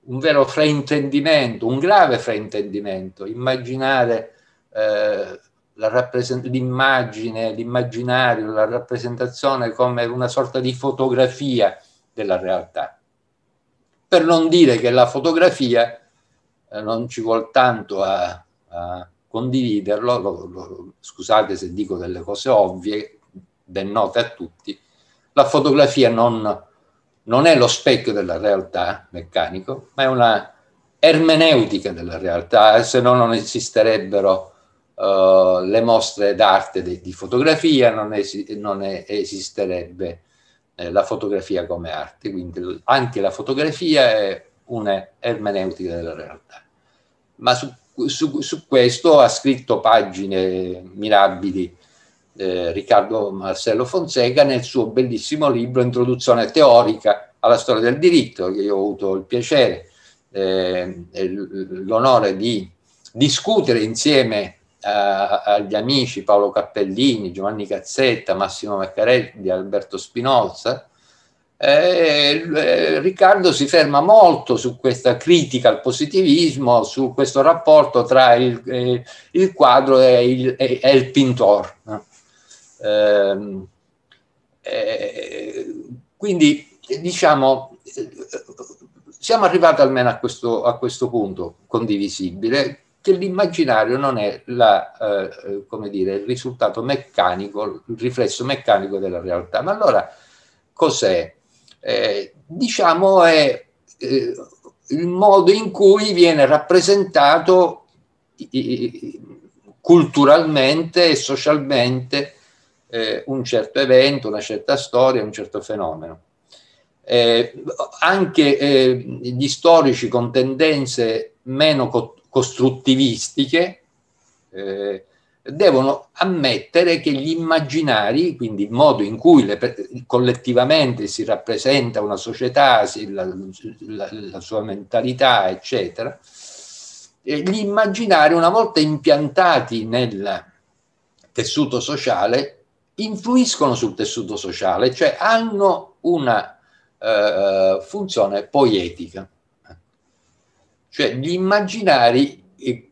un vero fraintendimento, un grave fraintendimento, immaginare eh, l'immagine, l'immaginario, la rappresentazione come una sorta di fotografia della realtà. Per non dire che la fotografia, eh, non ci vuole tanto a, a condividerlo, lo, lo, scusate se dico delle cose ovvie, ben note a tutti, la fotografia non non è lo specchio della realtà meccanico, ma è una ermeneutica della realtà, se no non esisterebbero uh, le mostre d'arte di, di fotografia, non, esi non esisterebbe eh, la fotografia come arte, quindi anche la fotografia è un'ermeneutica della realtà. Ma su, su, su questo ha scritto pagine mirabili eh, Riccardo Marcello Fonseca nel suo bellissimo libro Introduzione teorica alla storia del diritto, che io ho avuto il piacere eh, e l'onore di discutere insieme a, eh, agli amici Paolo Cappellini, Giovanni Cazzetta, Massimo Maccarelli, Alberto Spinoza. Eh, Riccardo si ferma molto su questa critica al positivismo, su questo rapporto tra il, eh, il quadro e il, e, e il pintor. No? Ehm, eh, quindi diciamo siamo arrivati almeno a questo, a questo punto condivisibile che l'immaginario non è la, eh, dire, il risultato meccanico, il riflesso meccanico della realtà. Ma allora cos'è? Eh, diciamo è eh, il modo in cui viene rappresentato i, culturalmente e socialmente eh, un certo evento, una certa storia, un certo fenomeno. Eh, anche eh, gli storici con tendenze meno co- costruttivistiche eh, devono ammettere che gli immaginari, quindi il modo in cui le, collettivamente si rappresenta una società, si, la, la, la sua mentalità, eccetera, eh, gli immaginari una volta impiantati nel tessuto sociale influiscono sul tessuto sociale, cioè hanno una eh, eh funzione poetica, Cioè gli immaginari eh,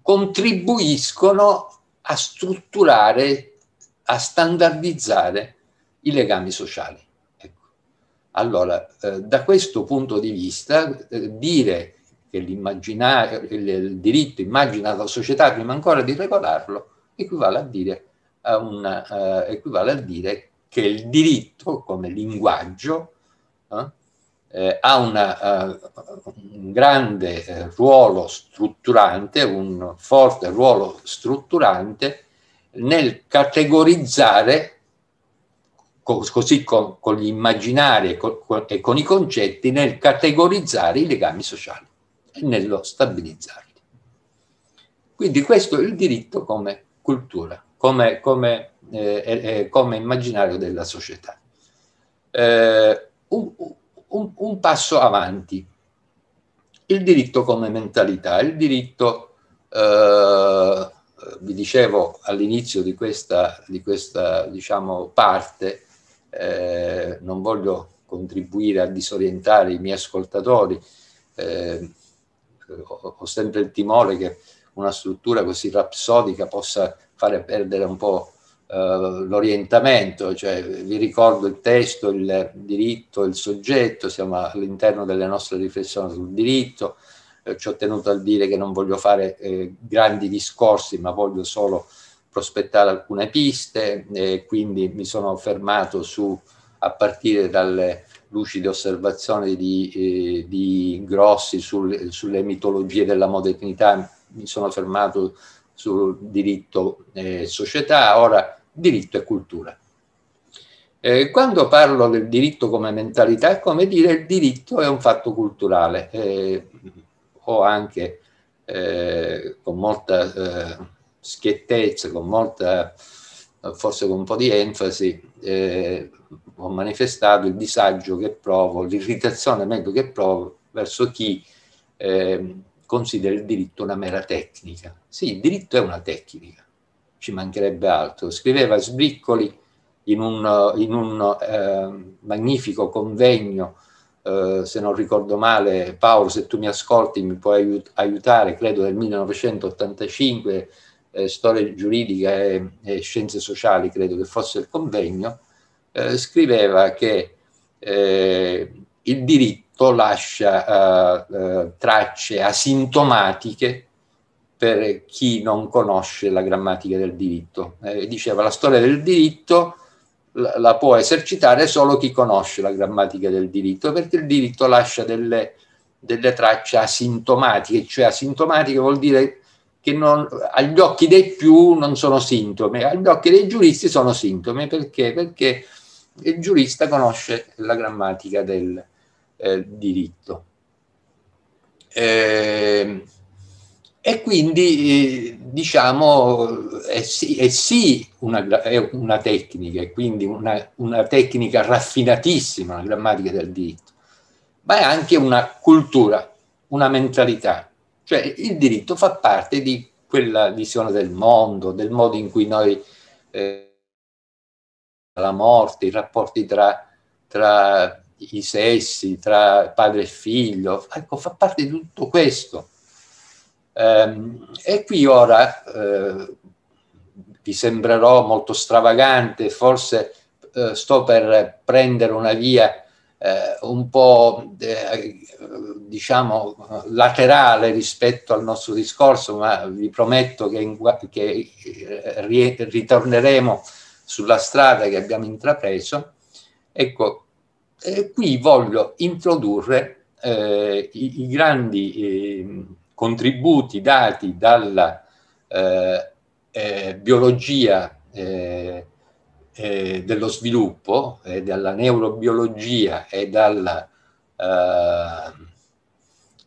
contribuiscono a strutturare, a standardizzare i legami sociali. Ecco. Allora, eh, da questo punto di vista, eh, dire che il diritto immagina la società prima ancora di regolarlo equivale a dire una, eh, equivale a dire che il diritto come linguaggio eh, eh ha una, uh, un grande eh, ruolo strutturante, un forte ruolo strutturante nel categorizzare, co così con, con gli immaginari co e con i concetti, nel categorizzare i legami sociali e nello stabilizzarli. Quindi questo è il diritto come cultura come, come, eh, come immaginario della società. Eh, un, un, un, passo avanti. Il diritto come mentalità, il diritto, eh, vi dicevo all'inizio di questa, di questa diciamo, parte, eh, non voglio contribuire a disorientare i miei ascoltatori, eh, ho, ho sempre il timore che una struttura così rapsodica possa fare perdere un po' eh, l'orientamento, cioè vi ricordo il testo, il diritto, il soggetto, siamo all'interno delle nostre riflessioni sul diritto, eh, ci ho tenuto a dire che non voglio fare eh, grandi discorsi, ma voglio solo prospettare alcune piste, e quindi mi sono fermato su, a partire dalle lucide osservazioni di, eh, di Grossi sul, sulle mitologie della modernità, mi sono fermato sul diritto e eh, società, ora diritto e cultura. Eh, quando parlo del diritto come mentalità, è come dire il diritto è un fatto culturale. Eh, ho anche eh, con molta eh, schiettezza, con molta, forse con un po' di enfasi, eh, ho manifestato il disagio che provo, l'irritazione meglio che provo verso chi considera il diritto una mera tecnica. Sì, il diritto è una tecnica, ci mancherebbe altro. Scriveva Sbriccoli in un, in un eh, magnifico convegno, eh, se non ricordo male, Paolo, se tu mi ascolti mi puoi aiut- aiutare, credo del 1985, eh, Storia giuridica e, e, scienze sociali, credo che fosse il convegno, eh, scriveva che eh, il diritto lascia eh, eh, tracce asintomatiche per chi non conosce la grammatica del diritto. Eh, diceva la storia del diritto la, la, può esercitare solo chi conosce la grammatica del diritto, perché il diritto lascia delle, delle tracce asintomatiche, cioè asintomatiche vuol dire che non, agli occhi dei più non sono sintomi, agli occhi dei giuristi sono sintomi, perché? Perché il giurista conosce la grammatica del, eh, diritto. Eh, e quindi eh, diciamo è sì, è sì una, è una, tecnica, e quindi una, una tecnica raffinatissima, la grammatica del diritto, ma è anche una cultura, una mentalità. Cioè il diritto fa parte di quella visione del mondo, del modo in cui noi eh, la morte, i rapporti tra, tra i sessi, tra padre e figlio, ecco, fa parte di tutto questo. Ehm, e qui ora eh, vi sembrerò molto stravagante, forse eh, sto per prendere una via eh, un po' diciamo laterale rispetto al nostro discorso, ma vi prometto che, che ritorneremo sulla strada che abbiamo intrapreso. Ecco, eh, qui voglio introdurre eh, i, i, grandi eh, contributi dati dalla eh, eh, biologia eh, dello sviluppo, dalla neurobiologia e dalla,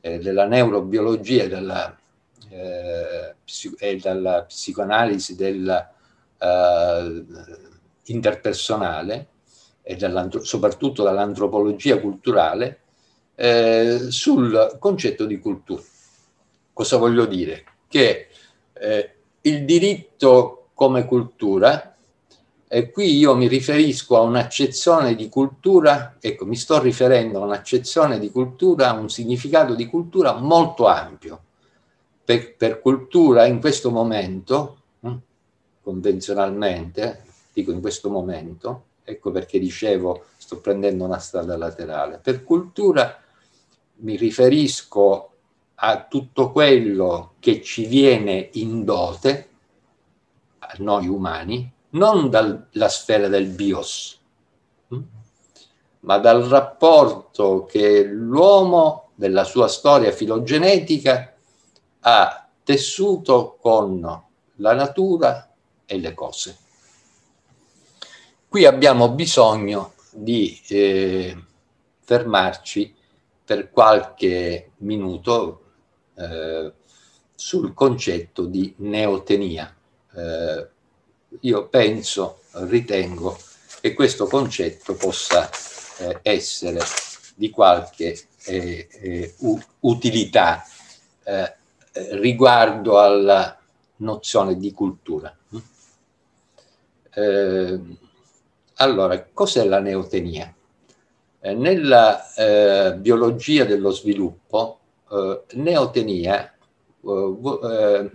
della neurobiologia e dalla, e dalla psicoanalisi della, interpersonale e dall soprattutto dall'antropologia culturale eh, sul concetto di cultura. Cosa voglio dire? Che eh, il diritto come cultura, e qui io mi riferisco a un'accezione di cultura, ecco, mi sto riferendo a un'accezione di cultura, a un significato di cultura molto ampio. Per, per cultura in questo momento, hm, convenzionalmente, dico in questo momento, Ecco perché dicevo, sto prendendo una strada laterale. Per cultura mi riferisco a tutto quello che ci viene in dote, a noi umani, non dalla sfera del bios, hm? ma dal rapporto che l'uomo nella sua storia filogenetica ha tessuto con la natura e le cose. Qui abbiamo bisogno di eh, fermarci per qualche minuto eh, sul concetto di neotenia. Eh, io penso, ritengo che questo concetto possa eh, essere di qualche eh, eh, utilità riguardo alla nozione di cultura. Eh, allora, cos'è la neotenia? Eh, nella eh, biologia dello sviluppo, eh, neotenia eh, eh,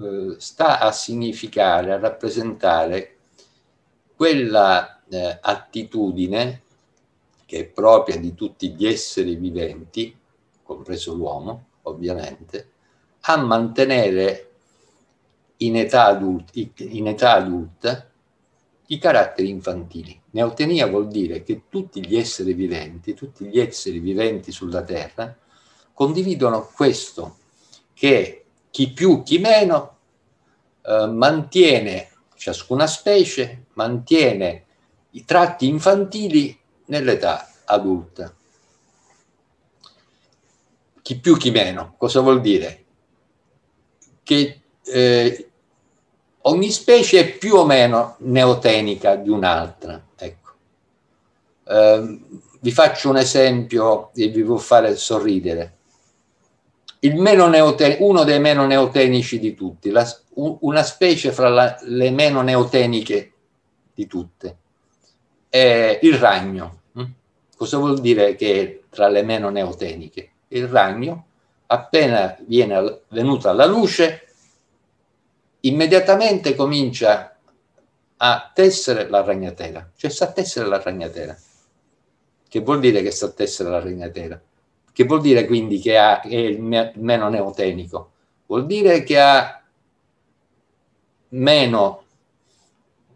eh, sta a significare, a rappresentare quella attitudine che è propria di tutti gli esseri viventi, compreso l'uomo, ovviamente, a mantenere in età, adult in età adulta i caratteri infantili. Neotenia vuol dire che tutti gli esseri viventi, tutti gli esseri viventi sulla Terra, condividono questo, che chi più, chi meno, eh, mantiene ciascuna specie, mantiene i tratti infantili nell'età adulta. Chi più, chi meno, cosa vuol dire? Che eh, ogni specie è più o meno neotenica di un'altra. Ecco. Eh, vi faccio un esempio e vi può fare sorridere. uno dei meno neotenici di tutti, la, una specie fra la, le meno neoteniche di tutte, è il ragno. Hm? Cosa vuol dire che è tra le meno neoteniche? Il ragno, appena viene venuta alla luce, immediatamente comincia a tessere la ragnatela, cioè sa tessere la ragnatela. Che vuol dire che sa tessere la ragnatela? Che vuol dire quindi che ha, è il meno neotenico? Vuol dire che ha meno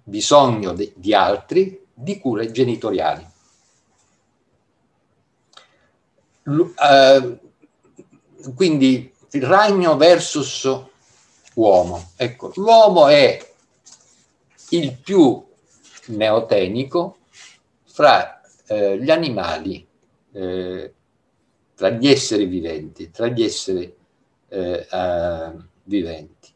bisogno di, di altri di cure genitoriali. L, uh, eh, quindi il ragno versus uomo. Ecco, l'uomo è il più neotenico fra eh, gli animali, eh, tra gli esseri viventi, tra gli esseri eh, viventi.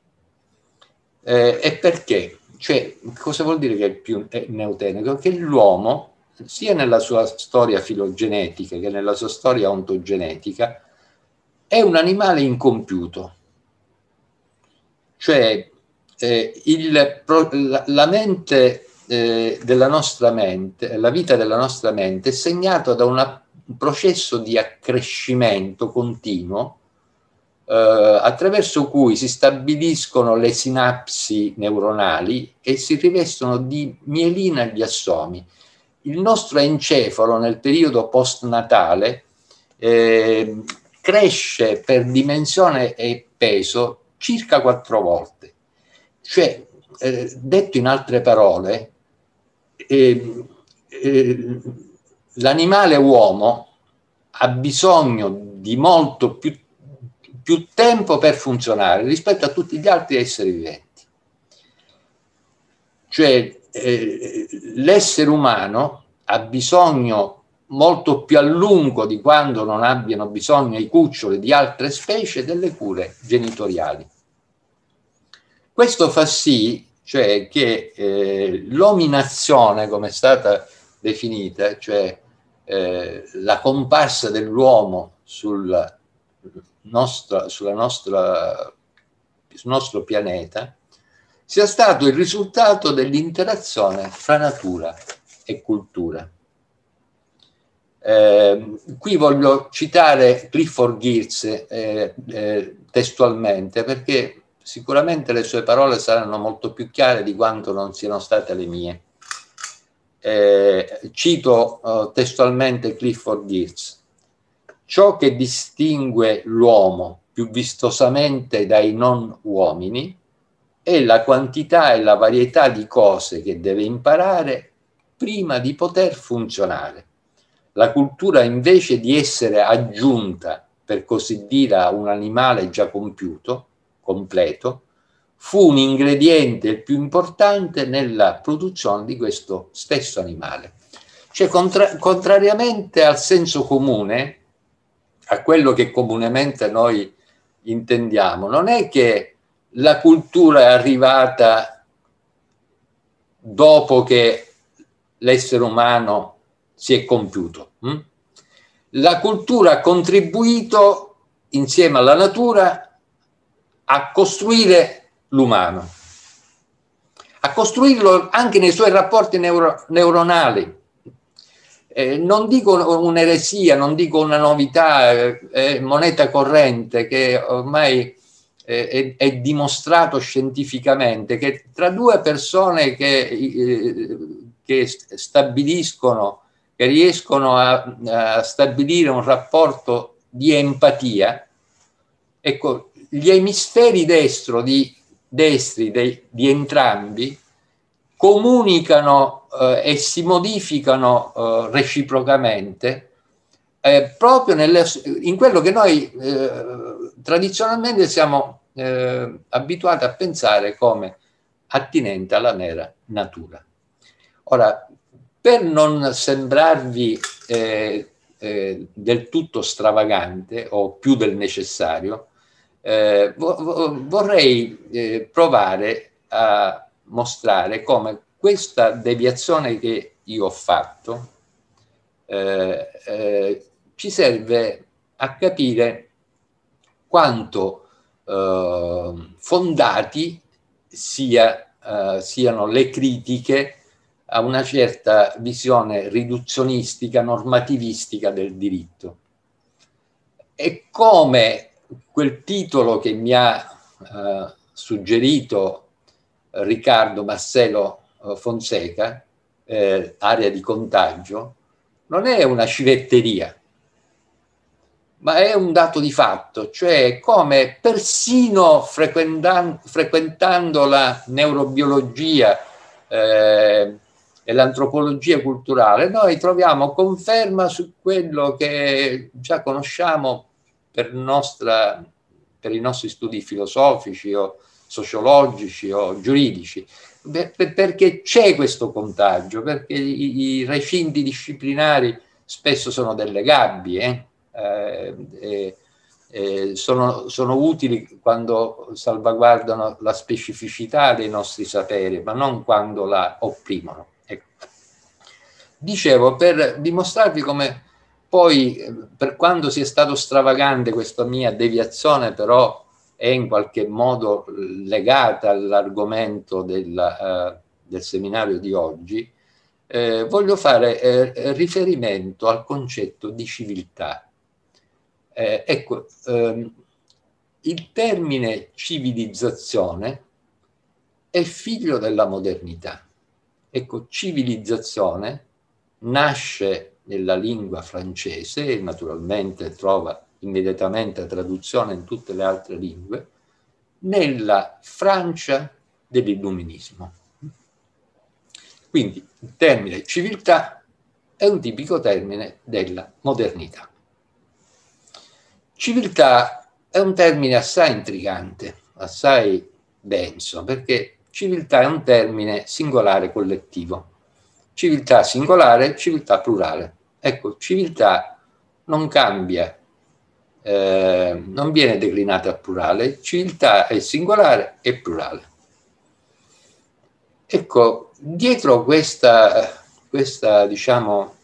Eh, e perché? Cioè, cosa vuol dire che è il più eh, neotenico? Che l'uomo, sia nella sua storia filogenetica che nella sua storia ontogenetica, è un animale incompiuto cioè eh, il, la mente eh, della nostra mente, la vita della nostra mente è segnata da una, un processo di accrescimento continuo eh, attraverso cui si stabiliscono le sinapsi neuronali e si rivestono di mielina gli assomi. Il nostro encefalo nel periodo postnatale eh, cresce per dimensione e peso circa quattro volte. Cioè, eh, detto in altre parole, eh, eh, l'animale uomo ha bisogno di molto più, più tempo per funzionare rispetto a tutti gli altri esseri viventi. Cioè, eh, l'essere umano ha bisogno molto più a lungo di quando non abbiano bisogno i cuccioli di altre specie delle cure genitoriali. Questo fa sì, cioè, che eh, l'ominazione, come è stata definita, cioè eh, la comparsa dell'uomo sulla nostra, sulla nostra, sul nostro pianeta, sia stato il risultato dell'interazione fra natura e cultura. Eh, qui voglio citare Clifford Geertz eh, eh, testualmente perché sicuramente le sue parole saranno molto più chiare di quanto non siano state le mie. Eh, cito oh, testualmente Clifford Geertz. Ciò che distingue l'uomo più vistosamente dai non uomini è la quantità e la varietà di cose che deve imparare prima di poter funzionare la cultura invece di essere aggiunta, per così dire, a un animale già compiuto, completo, fu un ingrediente il più importante nella produzione di questo stesso animale. Cioè, contra- contrariamente al senso comune, a quello che comunemente noi intendiamo, non è che la cultura è arrivata dopo che l'essere umano si è compiuto. Mm? La cultura ha contribuito insieme alla natura a costruire l'umano, a costruirlo anche nei suoi rapporti neuro neuronali. Eh, non dico un'eresia, non dico una novità, eh, moneta corrente che ormai eh, è, è, dimostrato scientificamente che tra due persone che, eh, che stabiliscono che riescono a, a stabilire un rapporto di empatia, ecco, gli emisferi destro di, destri de, di entrambi comunicano eh, e si modificano eh, reciprocamente eh, proprio nelle, in quello che noi eh, tradizionalmente siamo eh, abituati a pensare come attinente alla mera natura. Ora, per non sembrarvi eh, eh, del tutto stravagante o più del necessario, eh, vo- vorrei eh, provare a mostrare come questa deviazione che io ho fatto eh, eh, ci serve a capire quanto fondati sia, siano le critiche a una certa visione riduzionistica, normativistica del diritto. E come quel titolo che mi ha eh, suggerito Riccardo Massello eh, Fonseca, eh, area di contagio, non è una civetteria, ma è un dato di fatto, cioè come persino frequentando la neurobiologia eh, e l'antropologia culturale, noi troviamo conferma su quello che già conosciamo per, nostra, per i nostri studi filosofici o sociologici o giuridici, perché c'è questo contagio, perché i, recinti disciplinari spesso sono delle gabbie, eh? Eh, eh, sono, sono, utili quando salvaguardano la specificità dei nostri saperi, ma non quando la opprimono. Dicevo, per dimostrarvi come poi, eh, per quando sia stato stravagante questa mia deviazione, però è in qualche modo legata all'argomento del, uh, del seminario di oggi, eh, voglio fare eh, riferimento al concetto di civiltà. Eh, ecco, ehm, il termine civilizzazione è figlio della modernità. Ecco, civilizzazione nasce nella lingua francese e naturalmente trova immediatamente traduzione in tutte le altre lingue, nella Francia dell'illuminismo. Quindi il termine civiltà è un tipico termine della modernità. Civiltà è un termine assai intrigante, assai denso, perché civiltà è un termine singolare collettivo civiltà singolare, civiltà plurale. Ecco, civiltà non cambia, eh, non viene declinata a plurale, civiltà è singolare e plurale. Ecco, dietro questa, questa diciamo,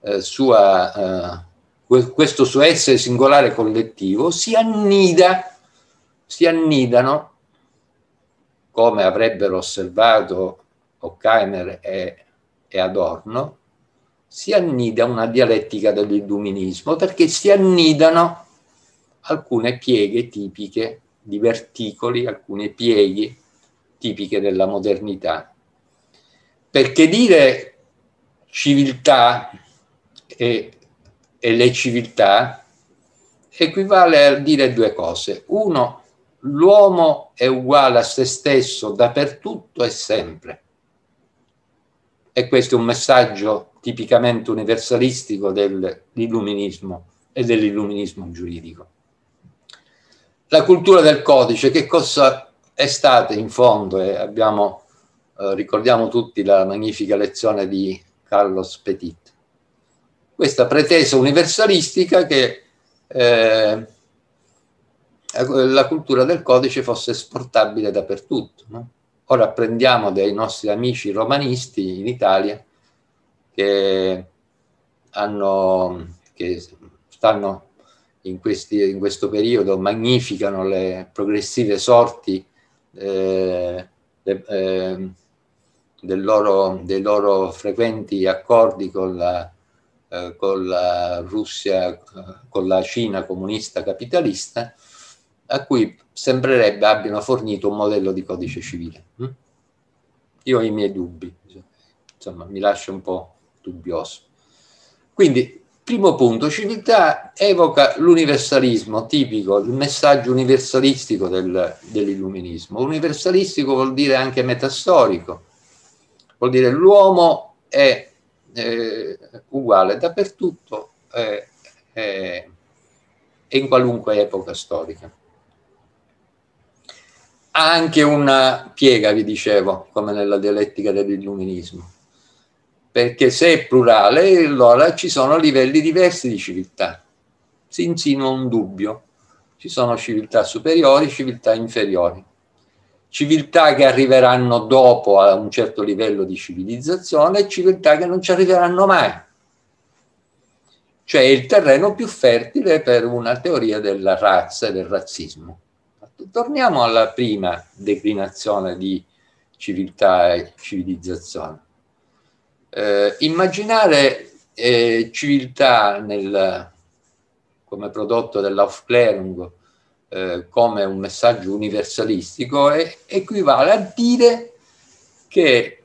eh, sua, eh, questo suo essere singolare collettivo si annida, si annidano, come avrebbero osservato Ockheimer e e Adorno, si annida una dialettica dell'illuminismo perché si annidano alcune pieghe tipiche di verticoli, alcune pieghe tipiche della modernità. Perché dire civiltà e, e le civiltà equivale a dire due cose. Uno, l'uomo è uguale a se stesso dappertutto e sempre e questo è un messaggio tipicamente universalistico dell'illuminismo e dell'illuminismo giuridico. La cultura del codice, che cosa è stata in fondo? E abbiamo, eh, ricordiamo tutti la magnifica lezione di Carlos Petit. Questa pretesa universalistica che eh, la cultura del codice fosse esportabile dappertutto. No? Ora prendiamo dai nostri amici romanisti in Italia che, hanno, che stanno in, questi, in, questo periodo, magnificano le progressive sorti eh, le, eh, loro, dei loro frequenti accordi con la, eh, con la Russia, con la Cina comunista capitalista, a cui sembrerebbe abbiano fornito un modello di codice civile. Hm? Io ho i miei dubbi, insomma, mi lascio un po' dubbioso. Quindi, primo punto, civiltà evoca l'universalismo tipico, il messaggio universalistico del, dell'illuminismo. Universalistico vuol dire anche metastorico, vuol dire l'uomo è eh, uguale dappertutto eh, eh, e in qualunque epoca storica ha anche una piega, vi dicevo, come nella dialettica dell'illuminismo, perché se è plurale allora ci sono livelli diversi di civiltà. Si insinua un dubbio, ci sono civiltà superiori, civiltà inferiori, civiltà che arriveranno dopo a un certo livello di civilizzazione e civiltà che non ci arriveranno mai. Cioè il terreno più fertile per una teoria della razza e del razzismo torniamo alla prima declinazione di civiltà e civilizzazione. Eh, immaginare eh, civiltà nel, come prodotto dell'Aufklärung eh, come un messaggio universalistico è, equivale a dire che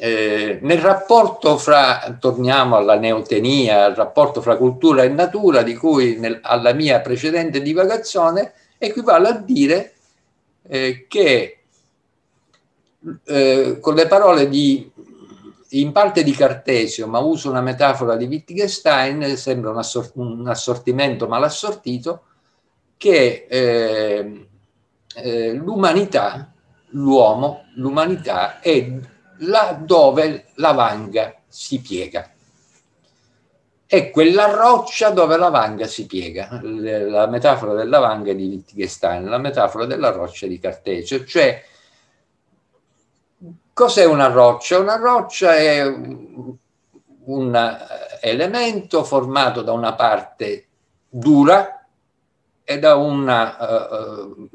eh, nel rapporto fra, torniamo alla neotenia, al rapporto fra cultura e natura, di cui nel, alla mia precedente divagazione, equivale a dire eh, che eh, con le parole di in parte di Cartesio, ma uso una metafora di Wittgenstein, sembra un, assort un assortimento mal assortito, che eh, eh, l'umanità, l'uomo, l'umanità è là dove la vanga si piega è quella roccia dove la vanga si piega. La metafora della vanga di Wittgenstein, la metafora della roccia di Cartesio, cioè cos'è una roccia? Una roccia è un elemento formato da una parte dura e da una uh,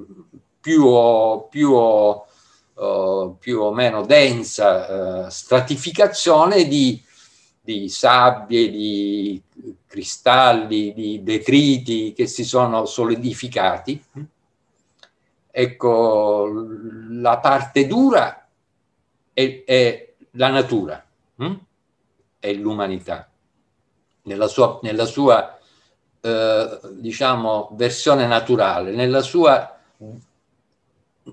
più, o, più, o, uh, più, o, meno densa uh, stratificazione di di sabbie, di cristalli, di detriti che si sono solidificati. Ecco, la parte dura è, è la natura, hm? è l'umanità, nella sua, nella sua eh, diciamo, versione naturale, nella sua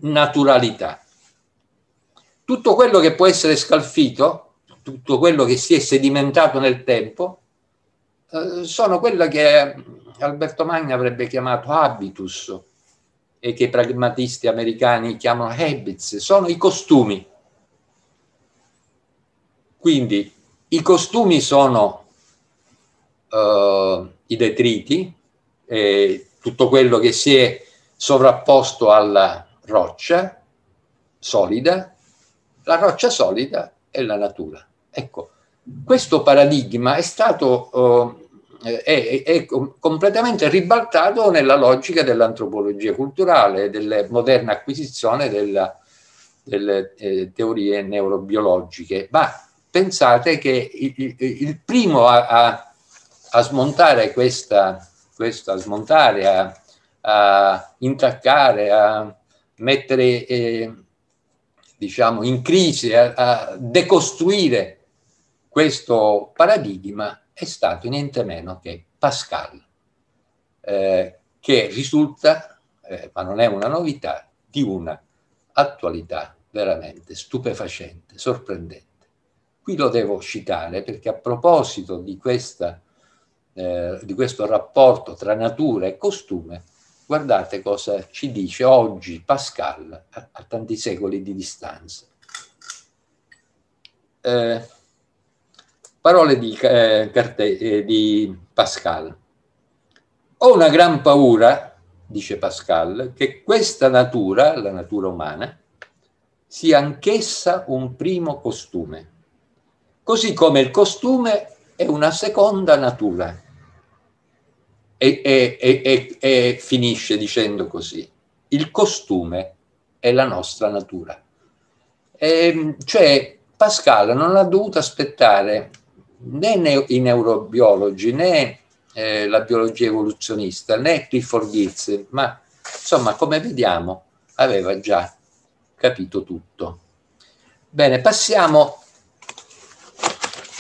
naturalità. Tutto quello che può essere scalfito tutto quello che si è sedimentato nel tempo, eh, sono quella che Alberto Magna avrebbe chiamato habitus e che i pragmatisti americani chiamano habits, sono i costumi. Quindi i costumi sono eh, i detriti, eh, tutto quello che si è sovrapposto alla roccia solida, la roccia solida è la natura. Ecco, questo paradigma è stato eh, è, è completamente ribaltato nella logica dell'antropologia culturale, della moderna acquisizione della, delle eh, teorie neurobiologiche. Ma pensate che il, il primo a, a, a, smontare questa, questa a smontare, a, a intaccare, a mettere eh, diciamo in crisi, a, a decostruire questo paradigma è stato niente meno che Pascal, eh, che risulta, eh, ma non è una novità, di una attualità veramente stupefacente, sorprendente. Qui lo devo citare perché a proposito di, questa, eh, di questo rapporto tra natura e costume, guardate cosa ci dice oggi Pascal a, a tanti secoli di distanza. Eh, Parole di, eh, Carte, eh, di Pascal. Ho una gran paura, dice Pascal, che questa natura, la natura umana, sia anch'essa un primo costume, così come il costume è una seconda natura. E, e, e, e, finisce dicendo così, il costume è la nostra natura. Ehm, cioè Pascal non ha dovuto aspettare né i neurobiologi né eh, la biologia evoluzionista né Clifford Geertz, ma insomma, come vediamo, aveva già capito tutto. Bene, passiamo.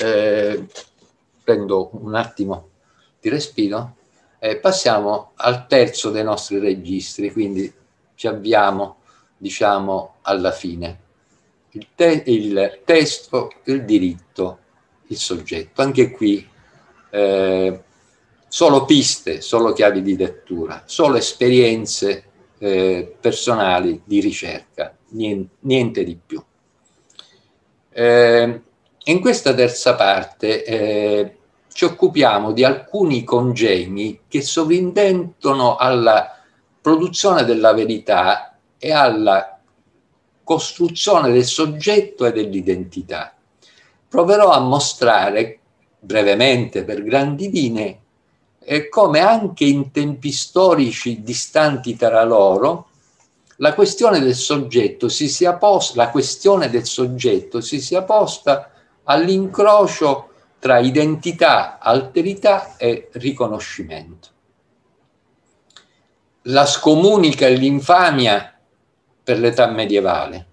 Eh, prendo un attimo di respiro. Eh, passiamo al terzo dei nostri registri, quindi ci avviamo, diciamo, alla fine. Il, te il testo, il diritto il soggetto. Anche qui eh, solo piste, solo chiavi di lettura, solo esperienze eh, personali di ricerca, niente, niente di più. Eh, in questa terza parte eh, ci occupiamo di alcuni congegni che sovrintendono alla produzione della verità e alla costruzione del soggetto e dell'identità proverò a mostrare brevemente per grandi linee eh, come anche in tempi storici distanti tra loro la questione del soggetto si sia posta, si sia posta all'incrocio tra identità, alterità e riconoscimento. La scomunica e l'infamia per l'età medievale,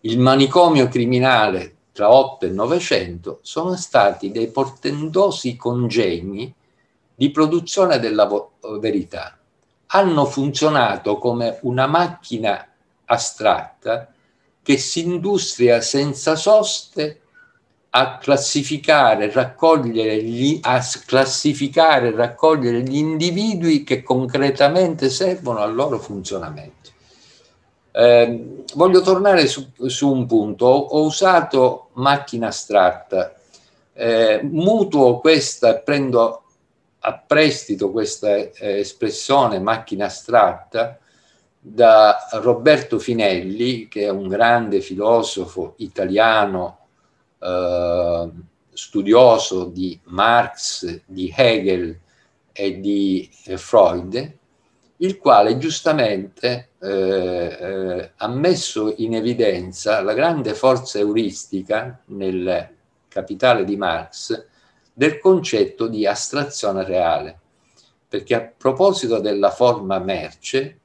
il manicomio criminale tra 8 e 900 sono stati dei portentosi congegni di produzione della verità. Hanno funzionato come una macchina astratta che si industria senza soste a classificare, raccogliere gli, a classificare, raccogliere gli individui che concretamente servono al loro funzionamento. Ehm, voglio tornare su, su, un punto. Ho, usato macchina astratta, eh, mutuo questa, prendo a prestito questa eh, espressione macchina astratta da Roberto Finelli, che è un grande filosofo italiano, ehm, studioso di Marx, di Hegel e di eh, Freud, il quale giustamente eh, eh, ha messo in evidenza la grande forza euristica nel capitale di Marx del concetto di astrazione reale, perché a proposito della forma merce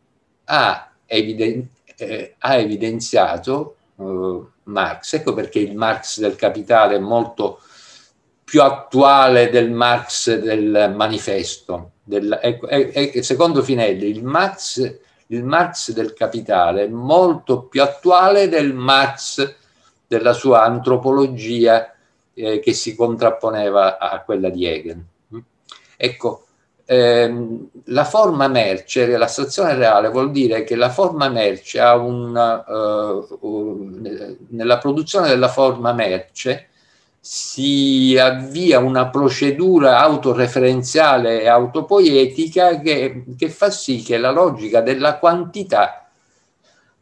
ha, eviden eh, ha evidenziato eh, Marx, ecco perché il Marx del capitale è molto più attuale del Marx del manifesto, della, è, è, è, secondo Finelli il Marx, il Marx del capitale è molto più attuale del Marx della sua antropologia eh, che si contrapponeva a, quella di Hegel. Ecco, ehm, la forma merce, la stazione reale, vuol dire che la forma merce ha una, eh, nella produzione della forma merce si avvia una procedura autoreferenziale e autopoietica che, che fa sì che la logica della quantità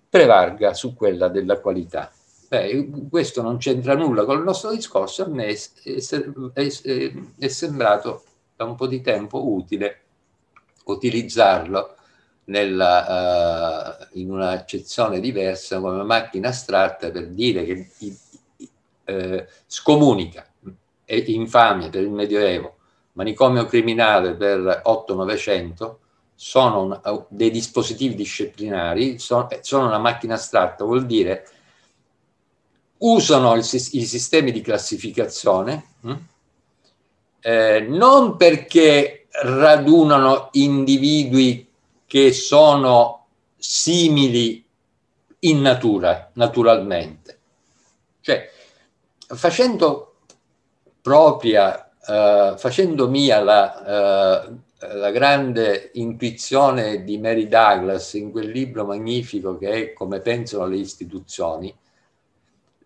prevarga su quella della qualità. Beh, questo non c'entra nulla con il nostro discorso, a me è, è, è, è, sembrato da un po' di tempo utile utilizzarlo nella, uh, in un'accezione diversa come macchina astratta per dire che i eh, scomunica e infamia per il Medioevo, manicomio criminale per 8-900, sono una, dei dispositivi disciplinari, sono, sono una macchina astratta, vuol dire usano il, i sistemi di classificazione hm? eh, non perché radunano individui che sono simili in natura, naturalmente. Cioè, facendo propria, eh, facendo mia la, eh, la, grande intuizione di Mary Douglas in quel libro magnifico che è Come pensano le istituzioni,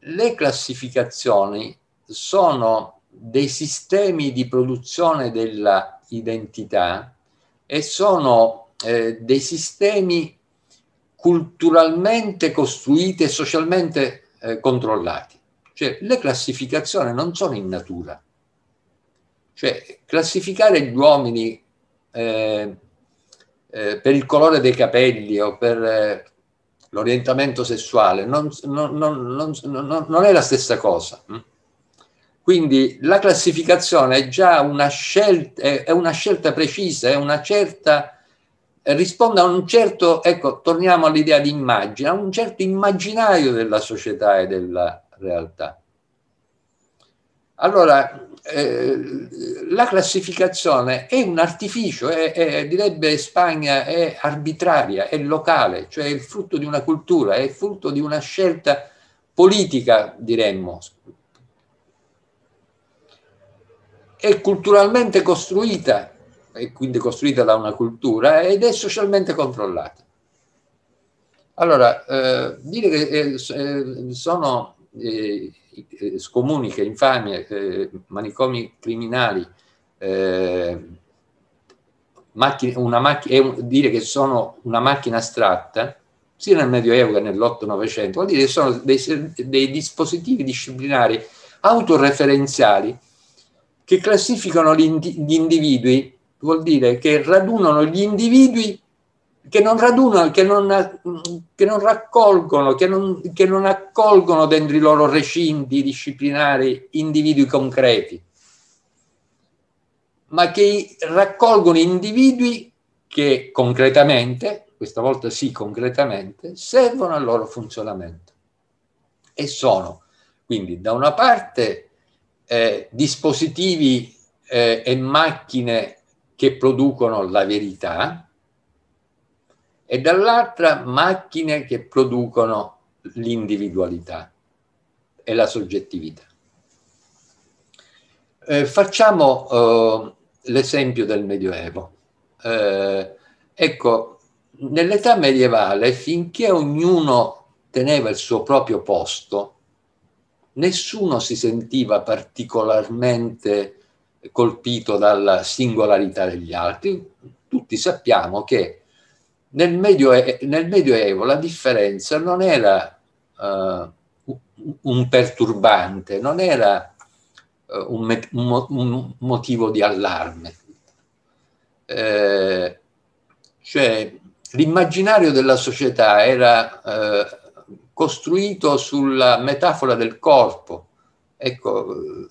le classificazioni sono dei sistemi di produzione della identità e sono eh, dei sistemi culturalmente costruiti e socialmente eh, controllati. Cioè, le classificazioni non sono in natura. Cioè, classificare gli uomini eh, eh, per il colore dei capelli o per eh, l'orientamento sessuale non, non, non, non, è la stessa cosa. Hm? Quindi la classificazione è già una scelta, è una scelta precisa, è una certa, risponde a un certo, ecco, torniamo all'idea di immagine, a un certo immaginario della società e della, realtà. Allora, eh, la classificazione è un artificio, è, è, direbbe Spagna, è arbitraria, è locale, cioè è il frutto di una cultura, è il frutto di una scelta politica, diremmo, è culturalmente costruita, e quindi costruita da una cultura, ed è socialmente controllata. Allora, eh, dire che eh, eh sono eh, scomuniche, infamie, eh, manicomi criminali, eh, macchine, una macchina, dire che sono una macchina astratta, sia nel Medioevo che nell'Otto-Novecento, vuol dire che sono dei, dei dispositivi disciplinari autoreferenziali che classificano gli individui, vuol dire che radunano gli individui che non radunano, che non, che non raccolgono, che non, che non accolgono dentro i loro recinti disciplinari individui concreti, ma che raccolgono individui che concretamente, questa volta sì concretamente, servono al loro funzionamento. E sono quindi da una parte eh, dispositivi eh, e macchine che producono la verità, e dall'altra macchine che producono l'individualità e la soggettività. Eh, facciamo eh, l'esempio del Medioevo. Eh, ecco, nell'età medievale, finché ognuno teneva il suo proprio posto, nessuno si sentiva particolarmente colpito dalla singolarità degli altri. Tutti sappiamo che nel, Medioe- nel Medioevo la differenza non era uh, un perturbante, non era uh, un, met- un, mo- un, motivo di allarme. Eh, cioè, l'immaginario della società era eh, costruito sulla metafora del corpo. Ecco, eh,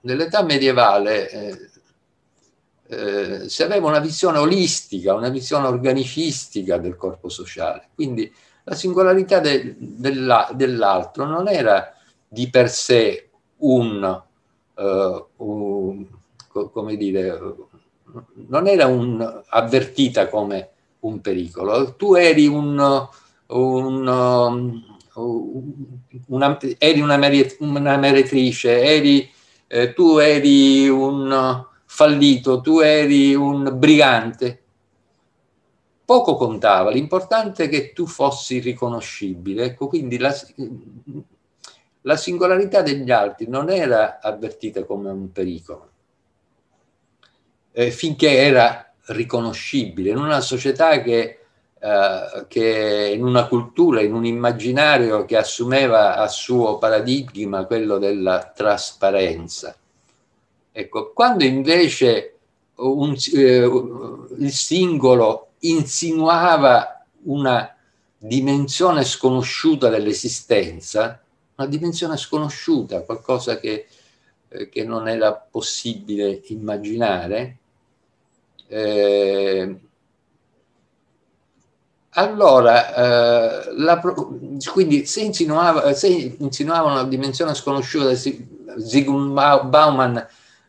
nell'età medievale eh, eh, si aveva una visione olistica, una visione organicistica del corpo sociale. Quindi la singolarità de, della, dell'altro non era di per sé un, uh, un come dire, non era un, avvertita come un pericolo, tu eri un, un una, eri una, meritrice, eri, eh, tu eri un, fallito, tu eri un brigante. Poco contava, l'importante è che tu fossi riconoscibile. Ecco, quindi la, la singolarità degli altri non era avvertita come un pericolo, eh, finché era riconoscibile. In una società che, eh, che, in una cultura, in un immaginario che assumeva a suo paradigma quello della trasparenza, Ecco, quando invece un, eh, il singolo insinuava una dimensione sconosciuta dell'esistenza, una dimensione sconosciuta, qualcosa che, eh, che non era possibile immaginare, eh, allora, eh, la, quindi se insinuava, se insinuava, una dimensione sconosciuta, Sigmund Bauman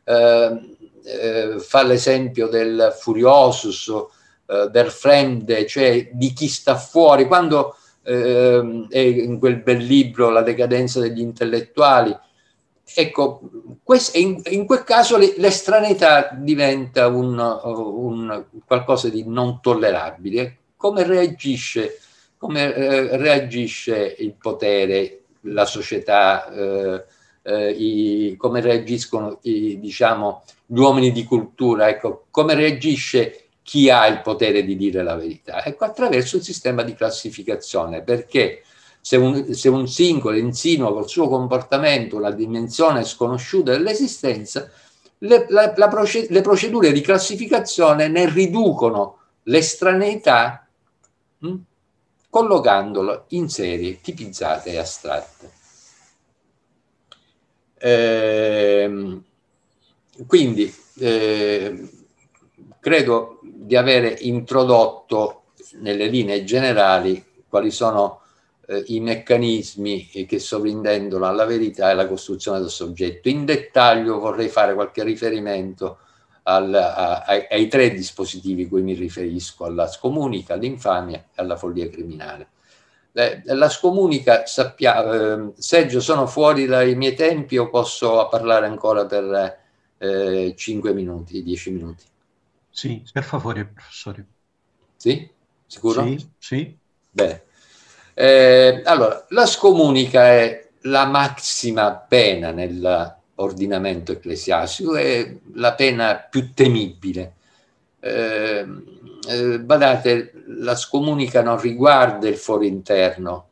Ehm, eh, fa l'esempio del furiosus, eh, del fremde, cioè di chi sta fuori, quando eh, è in quel bel libro La decadenza degli intellettuali, ecco, questo, in, in, quel caso l'estraneità diventa un, un, qualcosa di non tollerabile. Come reagisce, come, eh, reagisce il potere, la società, eh, eh, i, come reagiscono i, diciamo, gli uomini di cultura, ecco, come reagisce chi ha il potere di dire la verità? Ecco, attraverso il sistema di classificazione, perché se un, se un singolo insinua col suo comportamento una dimensione sconosciuta dell'esistenza, le, la, la proced- le procedure di classificazione ne riducono l'estraneità hm, collocandolo in serie tipizzate e astratte. Eh, quindi eh, credo di avere introdotto nelle linee generali quali sono eh, i meccanismi che sovrintendono alla verità e alla costruzione del soggetto. In dettaglio vorrei fare qualche riferimento al, a, ai, ai, tre dispositivi cui mi riferisco, alla scomunica, all'infamia e alla follia criminale. Eh, la scomunica, sappia, eh, Sergio, sono fuori dai miei tempi o posso parlare ancora per eh, 5 minuti, 10 minuti? Sì, per favore, professore. Sì? Sicuro? Sì, sì. Bene. Eh, allora, la scomunica è la massima pena nell'ordinamento ecclesiastico, è la pena più temibile. Eh, eh, badate, la scomunica non riguarda il foro interno,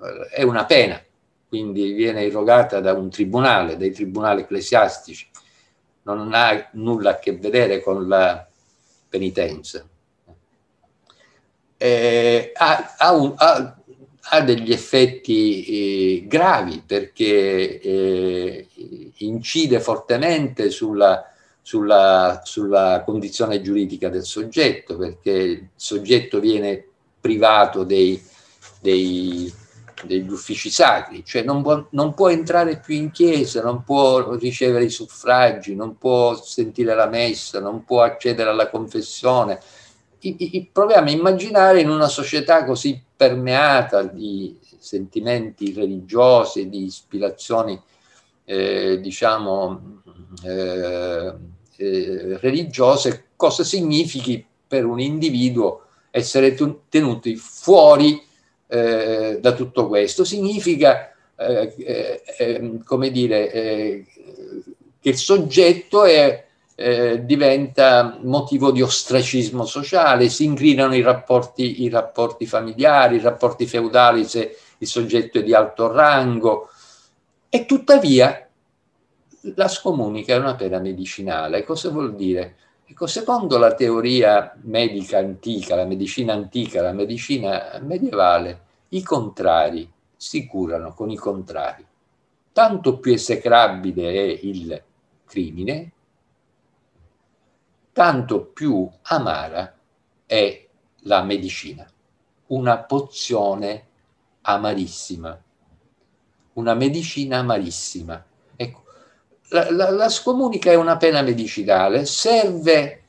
eh, è una pena, quindi viene irrogata da un tribunale, dai tribunali ecclesiastici, non ha nulla a che vedere con la penitenza. Eh, ha, ha, un, ha, ha, degli effetti eh, gravi perché eh, incide fortemente sulla sulla, sulla condizione giuridica del soggetto, perché il soggetto viene privato dei, dei, degli uffici sacri, cioè non può, non può, entrare più in chiesa, non può ricevere i suffragi, non può sentire la messa, non può accedere alla confessione. I, i, proviamo a immaginare in una società così permeata di sentimenti religiosi, di ispirazioni, eh, diciamo, eh, eh, religiose cosa significhi per un individuo essere tenuti fuori eh, da tutto questo. Significa, eh, eh, ehm, come dire, eh, che il soggetto è, eh, diventa motivo di ostracismo sociale, si inclinano i rapporti, i rapporti familiari, i rapporti feudali se il soggetto è di alto rango e tuttavia la scomunica è una pena medicinale. Cosa vuol dire? Ecco, secondo la teoria medica antica, la medicina antica, la medicina medievale, i contrari si curano con i contrari. Tanto più esecrabile è il crimine, tanto più amara è la medicina, una pozione amarissima, una medicina amarissima la, la, la scomunica è una pena medicinale, serve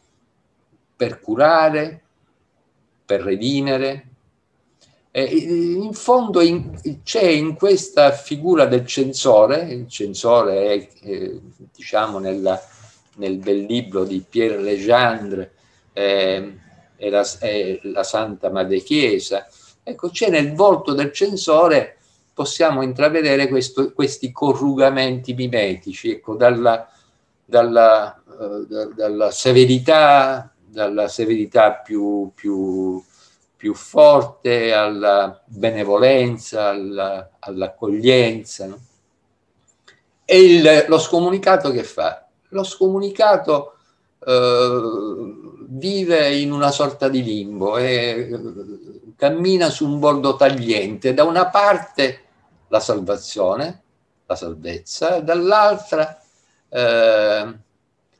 per curare, per redimere. Eh, in fondo in, c'è in questa figura del censore, il censore è, eh, diciamo, nella, nel bel libro di Pierre Legendre, eh, è, la, è la Santa Madre Chiesa, ecco, c'è nel volto del censore possiamo intravedere questo, questi corrugamenti mimetici, ecco, dalla, dalla, eh, da, dalla, severità, dalla severità più, più, più forte alla benevolenza, alla, all'accoglienza. No? E il, lo scomunicato che fa? Lo scomunicato eh, vive in una sorta di limbo e eh, cammina su un bordo tagliente. Da una parte la salvazione, la salvezza, dall'altra, eh,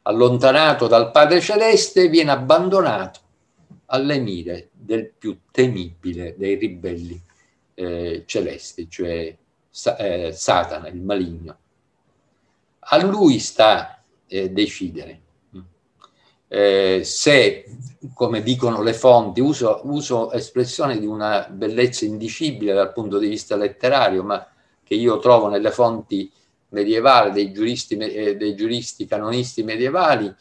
allontanato dal Padre Celeste, viene abbandonato alle mire del più temibile dei ribelli eh, celesti, cioè sa- eh, Satana, il maligno. A lui sta eh, decidere mm, eh, se come dicono le fonti, uso, uso espressioni di una bellezza indicibile dal punto di vista letterario, ma che io trovo nelle fonti medievali, dei giuristi, eh, dei giuristi canonisti medievali,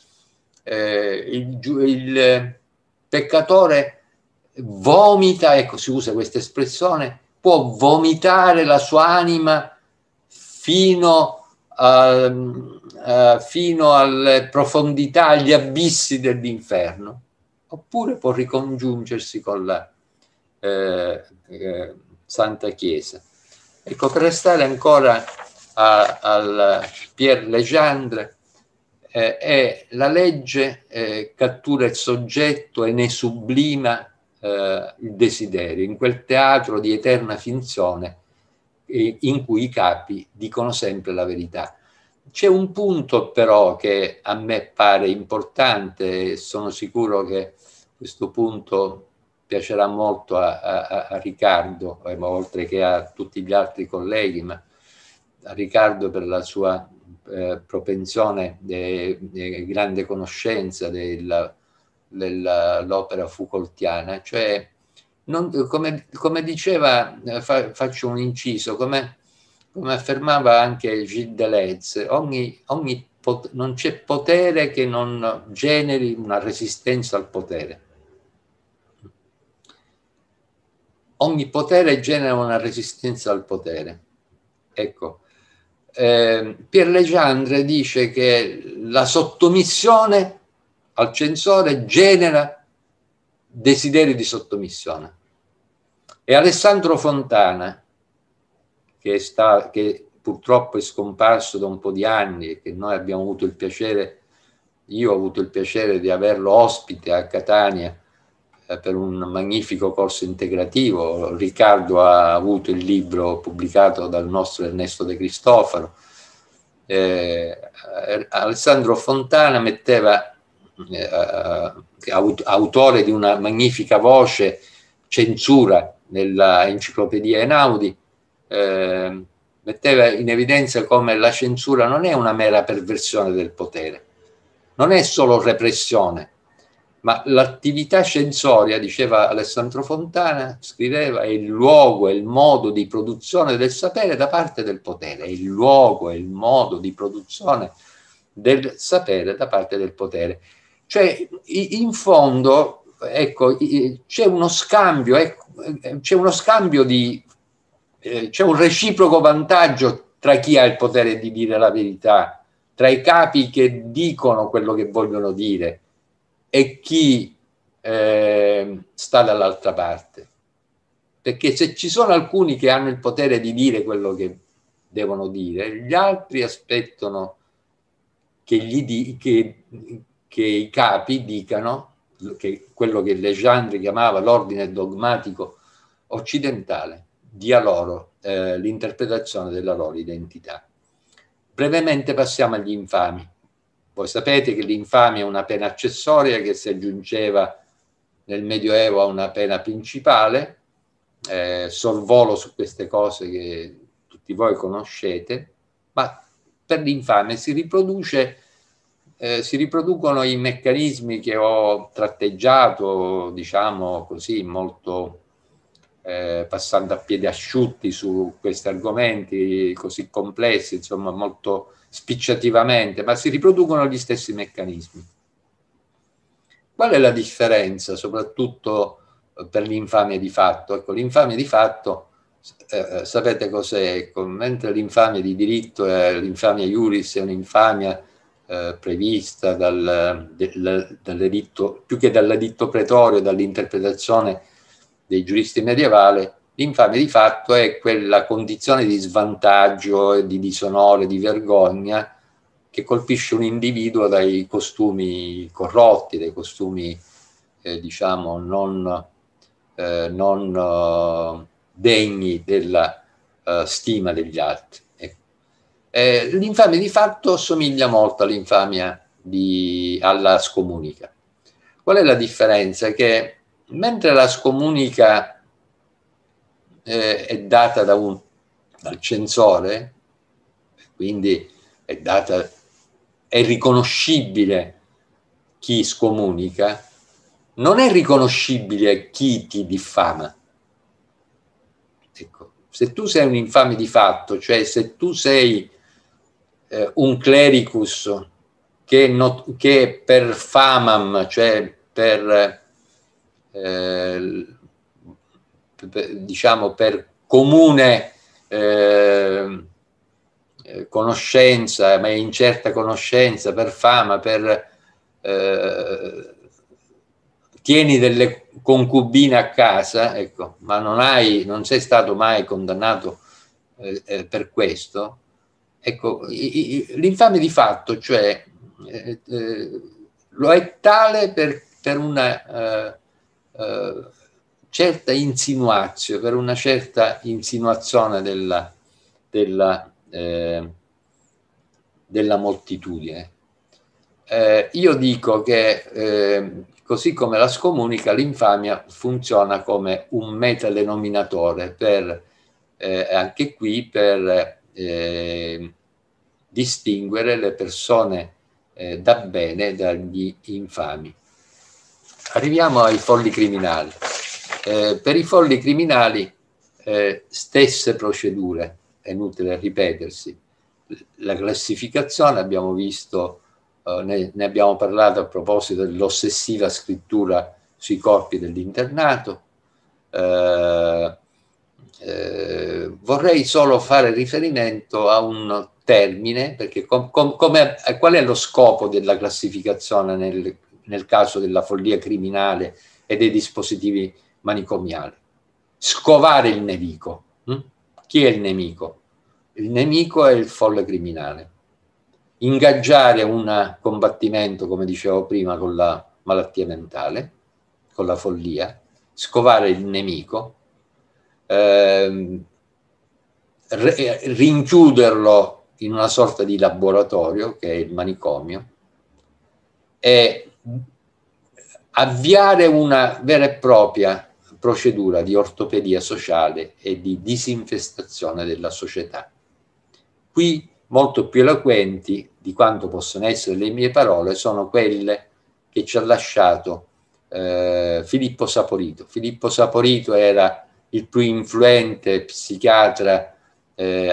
eh, il, il, eh, peccatore vomita, ecco si usa questa espressione, può vomitare la sua anima fino, a, a, fino alle profondità, agli abissi dell'inferno oppure può ricongiungersi con la eh, eh, Santa Chiesa. Ecco, per restare ancora a, al Pierre Legendre, eh, è la legge eh, cattura il soggetto e ne sublima eh, il desiderio, in quel teatro di eterna finzione eh, in cui i capi dicono sempre la verità. C'è un punto però che a me pare importante e sono sicuro che questo punto piacerà molto a, a, a Riccardo, eh, oltre che a tutti gli altri colleghi, ma a Riccardo per la sua eh, propensione e grande conoscenza dell'opera Foucaultiana. Cioè, non, come, come, diceva, eh, fa, faccio un inciso, come come affermava anche Gilles Deleuze, ogni, ogni pot- non c'è potere che non generi una resistenza al potere. Ogni potere genera una resistenza al potere. Ecco, eh, Pierre Legendre dice che la sottomissione al censore genera desiderio di sottomissione. E Alessandro Fontana, che, sta, che purtroppo è scomparso da un po' di anni e che noi abbiamo avuto il piacere, io ho avuto il piacere di averlo ospite a Catania eh, per un magnifico corso integrativo. Riccardo ha avuto il libro pubblicato dal nostro Ernesto De Cristofano. Eh, Alessandro Fontana metteva, eh, eh autore di una magnifica voce, censura nella enciclopedia Einaudi, eh, metteva in evidenza come la censura non è una mera perversione del potere, non è solo repressione, ma l'attività censoria, diceva Alessandro Fontana, scriveva, è il luogo, è il modo di produzione del sapere da parte del potere, è il luogo, è il modo di produzione del sapere da parte del potere. Cioè, in fondo, ecco, ecco, c'è uno scambio, c'è uno scambio di eh, c'è un reciproco vantaggio tra chi ha il potere di dire la verità, tra i capi che dicono quello che vogliono dire e chi eh, sta dall'altra parte. Perché se ci sono alcuni che hanno il potere di dire quello che devono dire, gli altri aspettano che, di, che, che i capi dicano che quello che Legendre chiamava l'ordine dogmatico occidentale dia loro eh, l'interpretazione della loro identità. Brevemente passiamo agli infami. Voi sapete che l'infamia è una pena accessoria che si aggiungeva nel Medioevo a una pena principale. Eh, sorvolo su queste cose che tutti voi conoscete, ma per l'infame si riproduce eh, si riproducono i meccanismi che ho tratteggiato, diciamo così, molto eh, passando a piedi asciutti su questi argomenti così complessi, insomma molto spicciativamente, ma si riproducono gli stessi meccanismi. Qual è la differenza, soprattutto eh, per l'infamia di fatto? Ecco, l'infamia di fatto, eh, eh sapete cos'è? Ecco, mentre l'infamia di diritto è l'infamia iuris, è un'infamia eh, prevista dal, del, dall'editto, più che dall'editto pretorio, dall'interpretazione dei giuristi medievali, l'infamia di fatto è quella condizione di svantaggio, di disonore, di vergogna che colpisce un individuo dai costumi corrotti, dai costumi, eh, diciamo, non, eh, non eh, degni della eh, stima degli altri. Ecco. Eh, l'infame di fatto somiglia molto all'infamia di, alla scomunica. Qual è la differenza? Che mentre la scomunica eh, è data da un, dal censore, quindi è, data, è riconoscibile chi scomunica, non è riconoscibile chi ti diffama. Ecco, se tu sei un infame di fatto, cioè se tu sei eh, un clericus che, not, che per famam, cioè per eh, diciamo per comune ehm, eh, conoscenza, ma incerta conoscenza, per fama, per eh, tieni delle concubine a casa, ecco, ma non, hai, non sei stato mai condannato eh, eh per questo, ecco, l'infame di fatto, cioè, eh, lo è tale per, per una eh, certa insinuazione, per una certa insinuazione della, della, eh, della moltitudine. Eh, io dico che eh, così come la scomunica, l'infamia funziona come un metadenominatore per, eh, anche qui per distinguere le persone da bene dagli infami. Arriviamo ai folli criminali. Eh, per i folli criminali eh, stesse procedure, è inutile ripetersi. La classificazione abbiamo visto, eh, ne, ne, abbiamo parlato a proposito dell'ossessiva scrittura sui corpi dell'internato. Eh, eh, vorrei solo fare riferimento a un termine, perché com, com, com è, qual è lo scopo della classificazione nel nel caso della follia criminale e dei dispositivi manicomiali. Scovare il nemico. Mm? Chi è il nemico? Il nemico è il folle criminale. Ingaggiare un combattimento, come dicevo prima, con la malattia mentale, con la follia, scovare il nemico, ehm, rinchiuderlo in una sorta di laboratorio che è il manicomio e avviare una vera e propria procedura di ortopedia sociale e di disinfestazione della società. Qui molto più eloquenti di quanto possono essere le mie parole sono quelle che ci ha lasciato eh, Filippo Saporito. Filippo Saporito era il più influente psichiatra eh,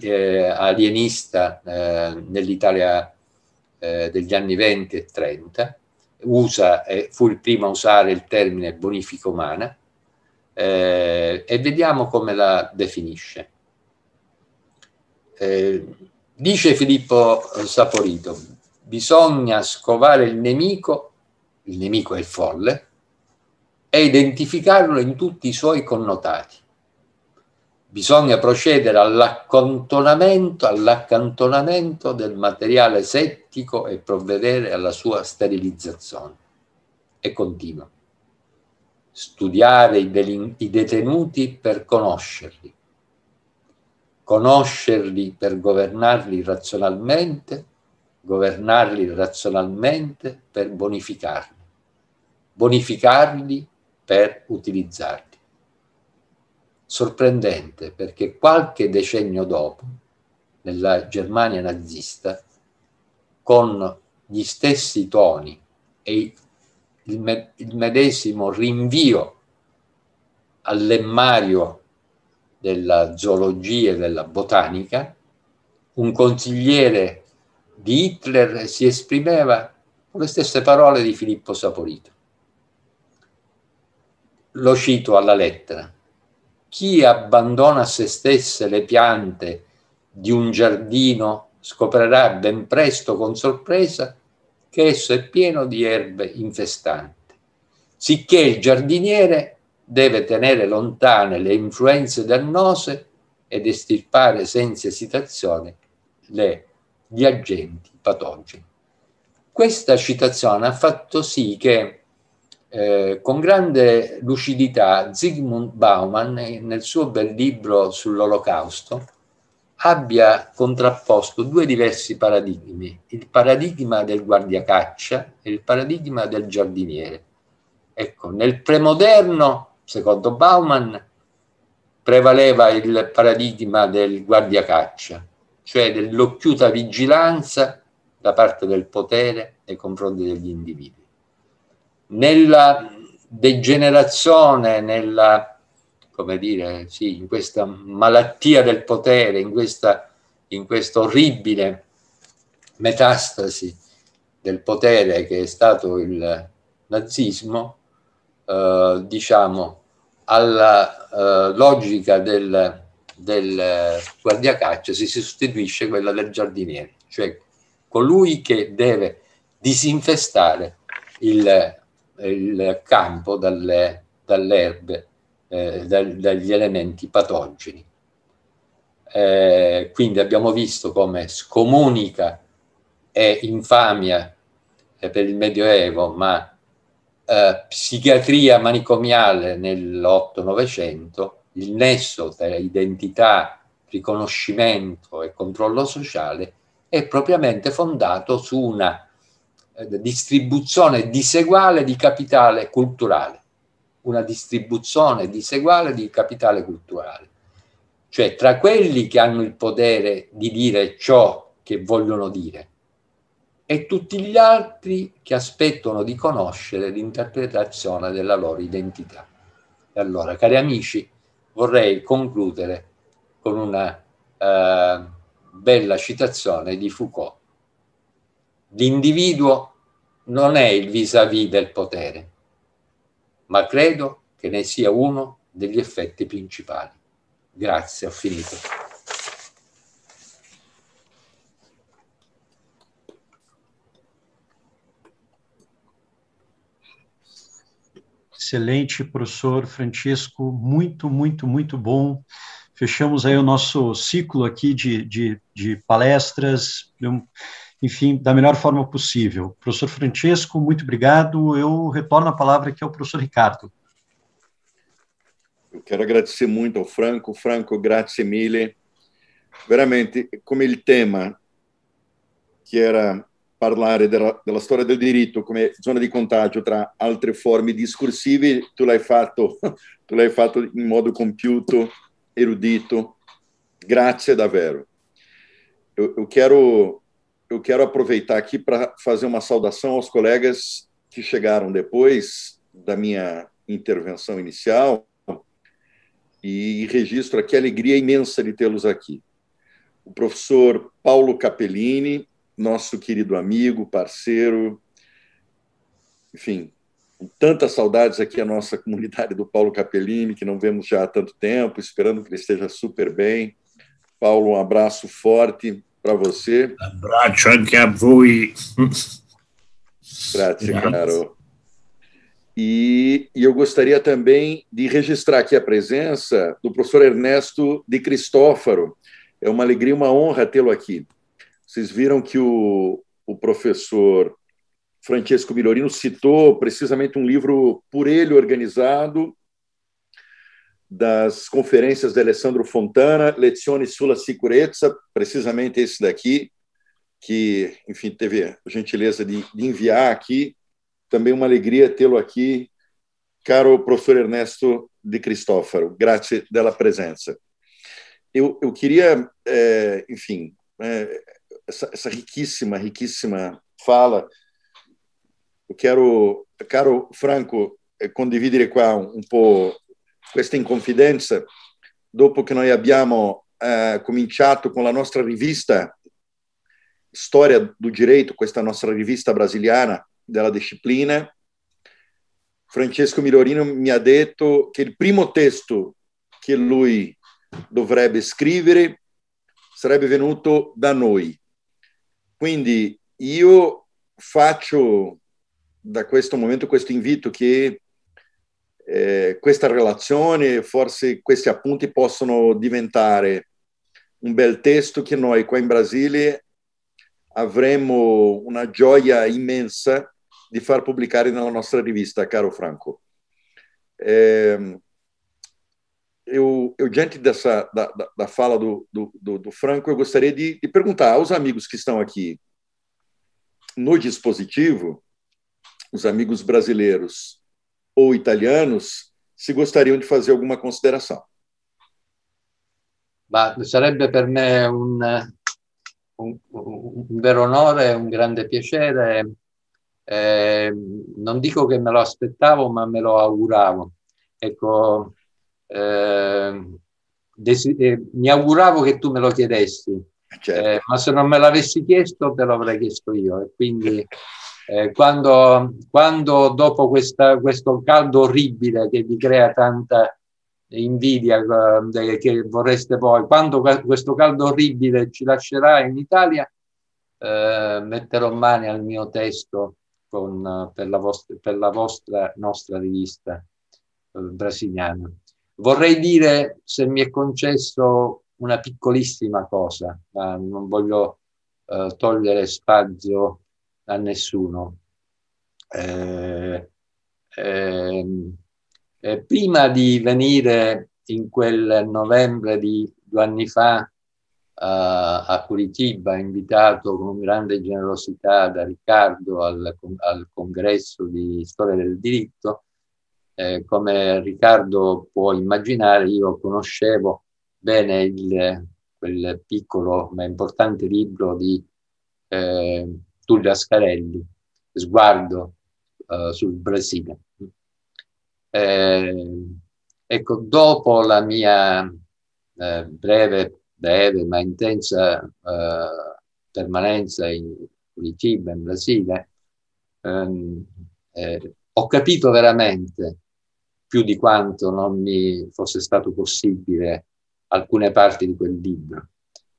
eh, alienista eh, nell'Italia eh, degli anni 20 e 30 usa, eh, fu il primo a usare il termine bonifica umana, eh, e vediamo come la definisce. Eh, dice Filippo Saporito, bisogna scovare il nemico, il nemico è il folle, e identificarlo in tutti i suoi connotati bisogna procedere all'accantonamento, all'accantonamento del materiale settico e provvedere alla sua sterilizzazione. E continua. Studiare i, i detenuti per conoscerli, conoscerli per governarli razionalmente, governarli razionalmente per bonificarli, bonificarli per utilizzarli sorprendente perché qualche decennio dopo, nella Germania nazista, con gli stessi toni e il, me- il medesimo rinvio all'emmario della zoologia e della botanica, un consigliere di Hitler si esprimeva con le stesse parole di Filippo Saporito. Lo cito alla lettera chi abbandona a se stesse le piante di un giardino scoprirà ben presto con sorpresa che esso è pieno di erbe infestanti, sicché il giardiniere deve tenere lontane le influenze dannose ed estirpare senza esitazione le, gli agenti patogeni. Questa citazione ha fatto sì che eh, con grande lucidità Zygmunt Bauman eh, nel suo bel libro sull'olocausto abbia contrapposto due diversi paradigmi, il paradigma del guardiacaccia e il paradigma del giardiniere. Ecco, nel premoderno, secondo Bauman, prevaleva il paradigma del guardiacaccia, cioè dell'occhiuta vigilanza da parte del potere nei confronti degli individui nella degenerazione, nella, come dire, sì, in questa malattia del potere, in questa, in questa orribile metastasi del potere che è stato il nazismo, eh, diciamo, alla eh, logica del, del guardiacaccia si sostituisce quella del giardiniere, cioè colui che deve disinfestare il il campo dalle, dalle erbe, eh, da, dagli elementi patogeni. Eh, quindi abbiamo visto come scomunica e infamia eh, per il Medioevo, ma eh, psichiatria manicomiale nell'Otto-Novecento, il nesso tra identità, riconoscimento e controllo sociale è propriamente fondato su una eh, distribuzione diseguale di capitale culturale, una distribuzione diseguale di capitale culturale. Cioè tra quelli che hanno il potere di dire ciò che vogliono dire e tutti gli altri che aspettano di conoscere l'interpretazione della loro identità. E allora, cari amici, vorrei concludere con una eh, bella citazione di Foucault. L'individuo non è il vis-à-vis do del potere, ma credo che ne sia uno degli effetti principali. Grazie, ho finito. Excelente, professor Francisco, muito, muito, muito bom. Fechamos aí o nosso ciclo aqui de, de, de palestras enfim, da melhor forma possível. Professor Francesco, muito obrigado. Eu retorno a palavra aqui ao professor Ricardo. Eu quero agradecer muito ao Franco. Franco, grazie mille. Veramente, como ele tema que era parlare della, história storia del diritto zona di contagio tra altre forme discursivas, tu l'hai fatto, tu l'hai fatto in modo compiuto, erudito. Grazie davvero. Eu, eu quero eu quero aproveitar aqui para fazer uma saudação aos colegas que chegaram depois da minha intervenção inicial e registro aqui a alegria imensa de tê-los aqui. O professor Paulo Capellini, nosso querido amigo, parceiro, enfim, com tantas saudades aqui a nossa comunidade do Paulo Capellini, que não vemos já há tanto tempo, esperando que ele esteja super bem. Paulo, um abraço forte, para você. Abraço, é Gabui. Grazie, caro. E, e, eu gostaria também de registrar aqui a presença do professor Ernesto de Cristófaro. É uma alegria, uma honra tê-lo aqui. Vocês viram que o, o professor Francesco Milorino citou precisamente um livro por ele organizado das conferências de Alessandro Fontana, Lezione Sula Sicurezza, precisamente esse daqui, que, enfim, teve a gentileza de, de enviar aqui. Também uma alegria tê-lo aqui, caro professor Ernesto de Cristofaro. Grazie pela presença. Eu, eu queria, é, enfim, é, essa, essa riquíssima, riquíssima fala. Eu quero, caro Franco, é, condividere qua un po' queste inconfidenze, dopo che noi abbiamo eh, cominciato con la nostra rivista Storia do Direito, questa nostra rivista brasiliana della disciplina, Francesco Mirorino mi ha detto che il primo testo che lui dovrebbe scrivere sarebbe venuto da noi. Quindi io faccio da questo momento questo invito che eh, questa relazione, forse questi appunti possono diventare un bel testo che noi qua in Brasile avremo una gioia immensa di far pubblicare nella nostra rivista, caro Franco. Eh, eu, eu, diante dessa da, da, da fala do, do, do, do, Franco, eu gostaria de, de, perguntar aos amigos que estão aqui no dispositivo, os amigos brasileiros ou italianos se gostariam di fare alguma considerazione. Ma sarebbe per me un, un, un, vero onore, un grande piacere. Eh, non dico che me lo aspettavo, ma me lo auguravo. Ecco, eh, eh, mi auguravo che tu me lo chiedessi, eh, certo. Eh, ma se non me l'avessi chiesto, te l'avrei chiesto io. E quindi eh, quando, quando, dopo questa, questo caldo orribile che vi crea tanta invidia eh, che vorreste voi, quando questo caldo orribile ci lascerà in Italia, eh, metterò mani al mio testo con, per, la vostra, per la vostra nostra rivista eh, brasiliana. Vorrei dire, se mi è concesso, una piccolissima cosa, ma non voglio eh, togliere spazio a nessuno. Eh, eh, eh, prima di venire in quel novembre di due anni fa a Curitiba, invitato con grande generosità da Riccardo al, al congresso di storia del diritto, eh, come Riccardo può immaginare, io conoscevo bene il, quel piccolo ma importante libro di eh, Tullio Ascarelli, Sguardo eh, sul Brasile. Eh, ecco, dopo la mia eh, breve, breve ma intensa eh, permanenza in Curitiba, in Brasile, ehm, eh, ho capito veramente più di quanto non mi fosse stato possibile alcune parti di quel libro,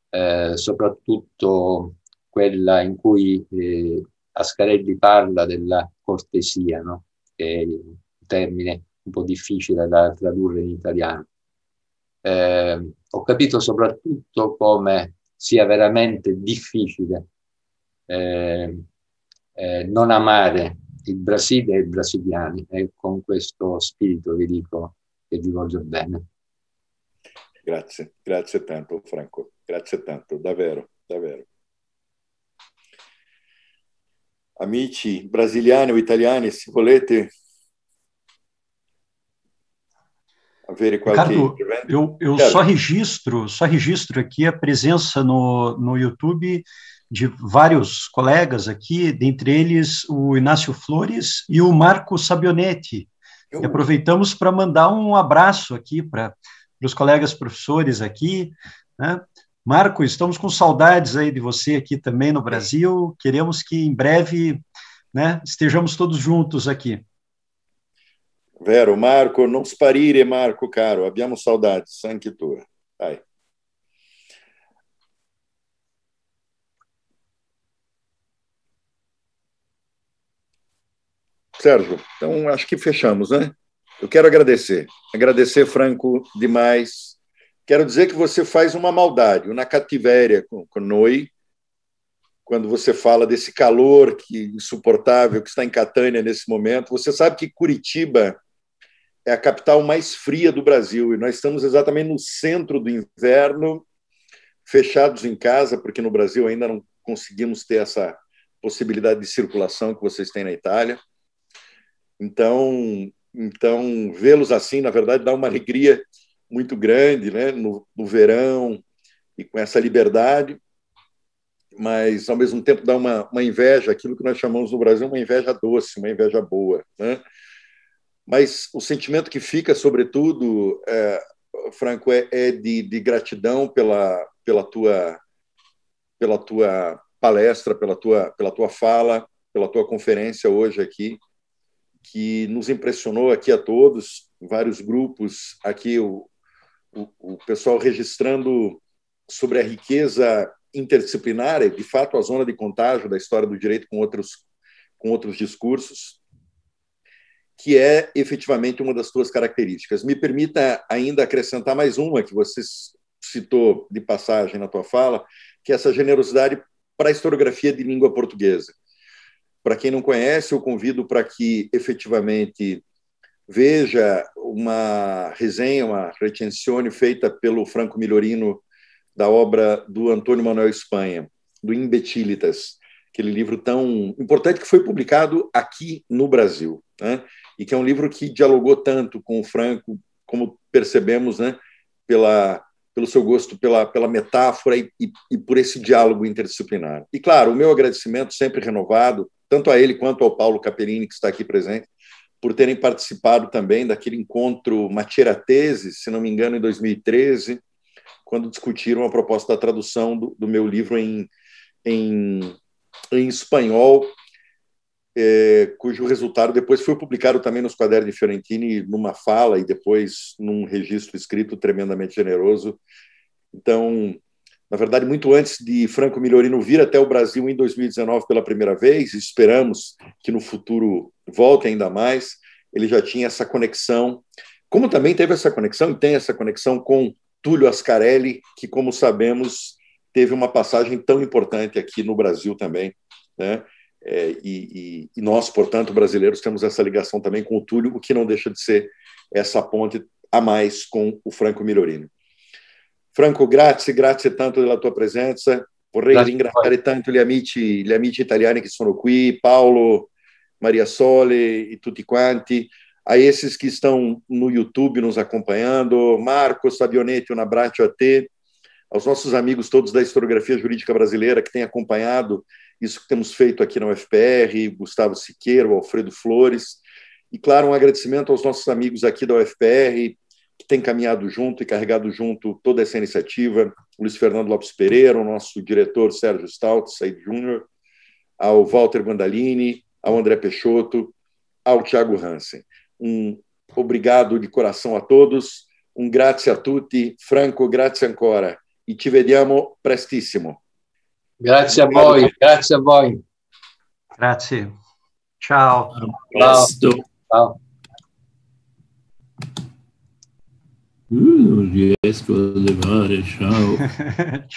eh, soprattutto quella in cui eh, Ascarelli parla della cortesia, no? che è un termine un po' difficile da tradurre in italiano. Eh, ho capito soprattutto come sia veramente difficile eh, eh, non amare il Brasile e i brasiliani e con questo spirito vi dico che vi voglio bene. Grazie, grazie tanto Franco, grazie tanto, davvero, davvero. amici brasiliani o italiani, se volete avere qualche Ricardo, eu, eu só registro, só registro aqui a presença no, no YouTube de vários colegas aqui, dentre eles o Inácio Flores e o Marco Sabionetti. Eu... E aproveitamos para mandar um abraço aqui para os colegas professores aqui, né? Marco, estamos com saudades aí de você aqui também no Brasil. Queremos que em breve né, estejamos todos juntos aqui. Vero, Marco, não se sparire, Marco, caro, abbiamo saudades, sangue tua. Sérgio, então acho que fechamos, né? Eu quero agradecer. Agradecer, Franco, demais Quero dizer que você faz uma maldade, uma cativéria com, com Noi, quando você fala desse calor que é insuportável que está em Catânia nesse momento. Você sabe que Curitiba é a capital mais fria do Brasil e nós estamos exatamente no centro do inverno, fechados em casa, porque no Brasil ainda não conseguimos ter essa possibilidade de circulação que vocês têm na Itália. Então, então vê-los assim, na verdade, dá uma alegria muito grande né, no, no, verão e com essa liberdade, mas ao mesmo tempo dá uma, uma, inveja, aquilo que nós chamamos no Brasil uma inveja doce, uma inveja boa. Né? Mas o sentimento que fica, sobretudo, é, Franco, é, é de, de, gratidão pela, pela, tua, pela tua palestra, pela tua, pela tua fala, pela tua conferência hoje aqui, que nos impressionou aqui a todos, vários grupos. Aqui o, o, pessoal registrando sobre a riqueza interdisciplinar, é, de fato, a zona de contágio da história do direito com outros, com outros discursos, que é efetivamente uma das suas características. Me permita ainda acrescentar mais uma que você citou de passagem na tua fala, que é essa generosidade para a historiografia de língua portuguesa. Para quem não conhece, eu convido para que efetivamente Veja uma resenha, uma recensione feita pelo Franco Milorino da obra do Antônio Manuel Espanha, do Imbetilitas, aquele livro tão importante que foi publicado aqui no Brasil, né? e que é um livro que dialogou tanto com o Franco, como percebemos, né? pela, pelo seu gosto pela, pela metáfora e, e, e por esse diálogo interdisciplinar. E, claro, o meu agradecimento sempre renovado, tanto a ele quanto ao Paulo Caperini, que está aqui presente, por terem participado também daquele encontro Matiratese, se não me engano, em 2013, quando discutiram a proposta da tradução do, do meu livro em, em, em espanhol, é, cujo resultado depois foi publicado também nos Quadernos de Fiorentini, numa fala e depois num registro escrito tremendamente generoso. Então, na verdade, muito antes de Franco Migliorino vir até o Brasil em 2019 pela primeira vez, esperamos que no futuro volta ainda mais, ele já tinha essa conexão, como também teve essa conexão e tem essa conexão com Túlio Ascarelli, que, como sabemos, teve uma passagem tão importante aqui no Brasil também, né? É, e, e, e, nós, portanto, brasileiros, temos essa ligação também com o Túlio, o que não deixa de ser essa ponte a mais com o Franco Mirorino. Franco, grazie, grazie tanto pela tua presença. Vorrei ringraziare tanto gli amici, gli amici italiani che sono qui, Paolo, Maria Sole e tutti quanti, a esses que estão no YouTube nos acompanhando, Marcos Sabionetti, a AT, aos nossos amigos todos da Historiografia Jurídica Brasileira que têm acompanhado isso que temos feito aqui na UFPR, Gustavo Siqueiro, Alfredo Flores, e claro, um agradecimento aos nossos amigos aqui da UFPR, que têm caminhado junto e carregado junto toda essa iniciativa, o Luiz Fernando Lopes Pereira, o nosso diretor Sérgio Stout, Said Júnior, ao Walter Bandalini, ao André Peixoto, ao Thiago Hansen. Um obrigado de coração a todos, um grazie a tutti, Franco, grazie ancora e te vediamo prestissimo. Grazie a voi, grazie a voi. Grazie. Ciao. Ciao. Ciao. Uh, riesco a levare, ciao. ciao.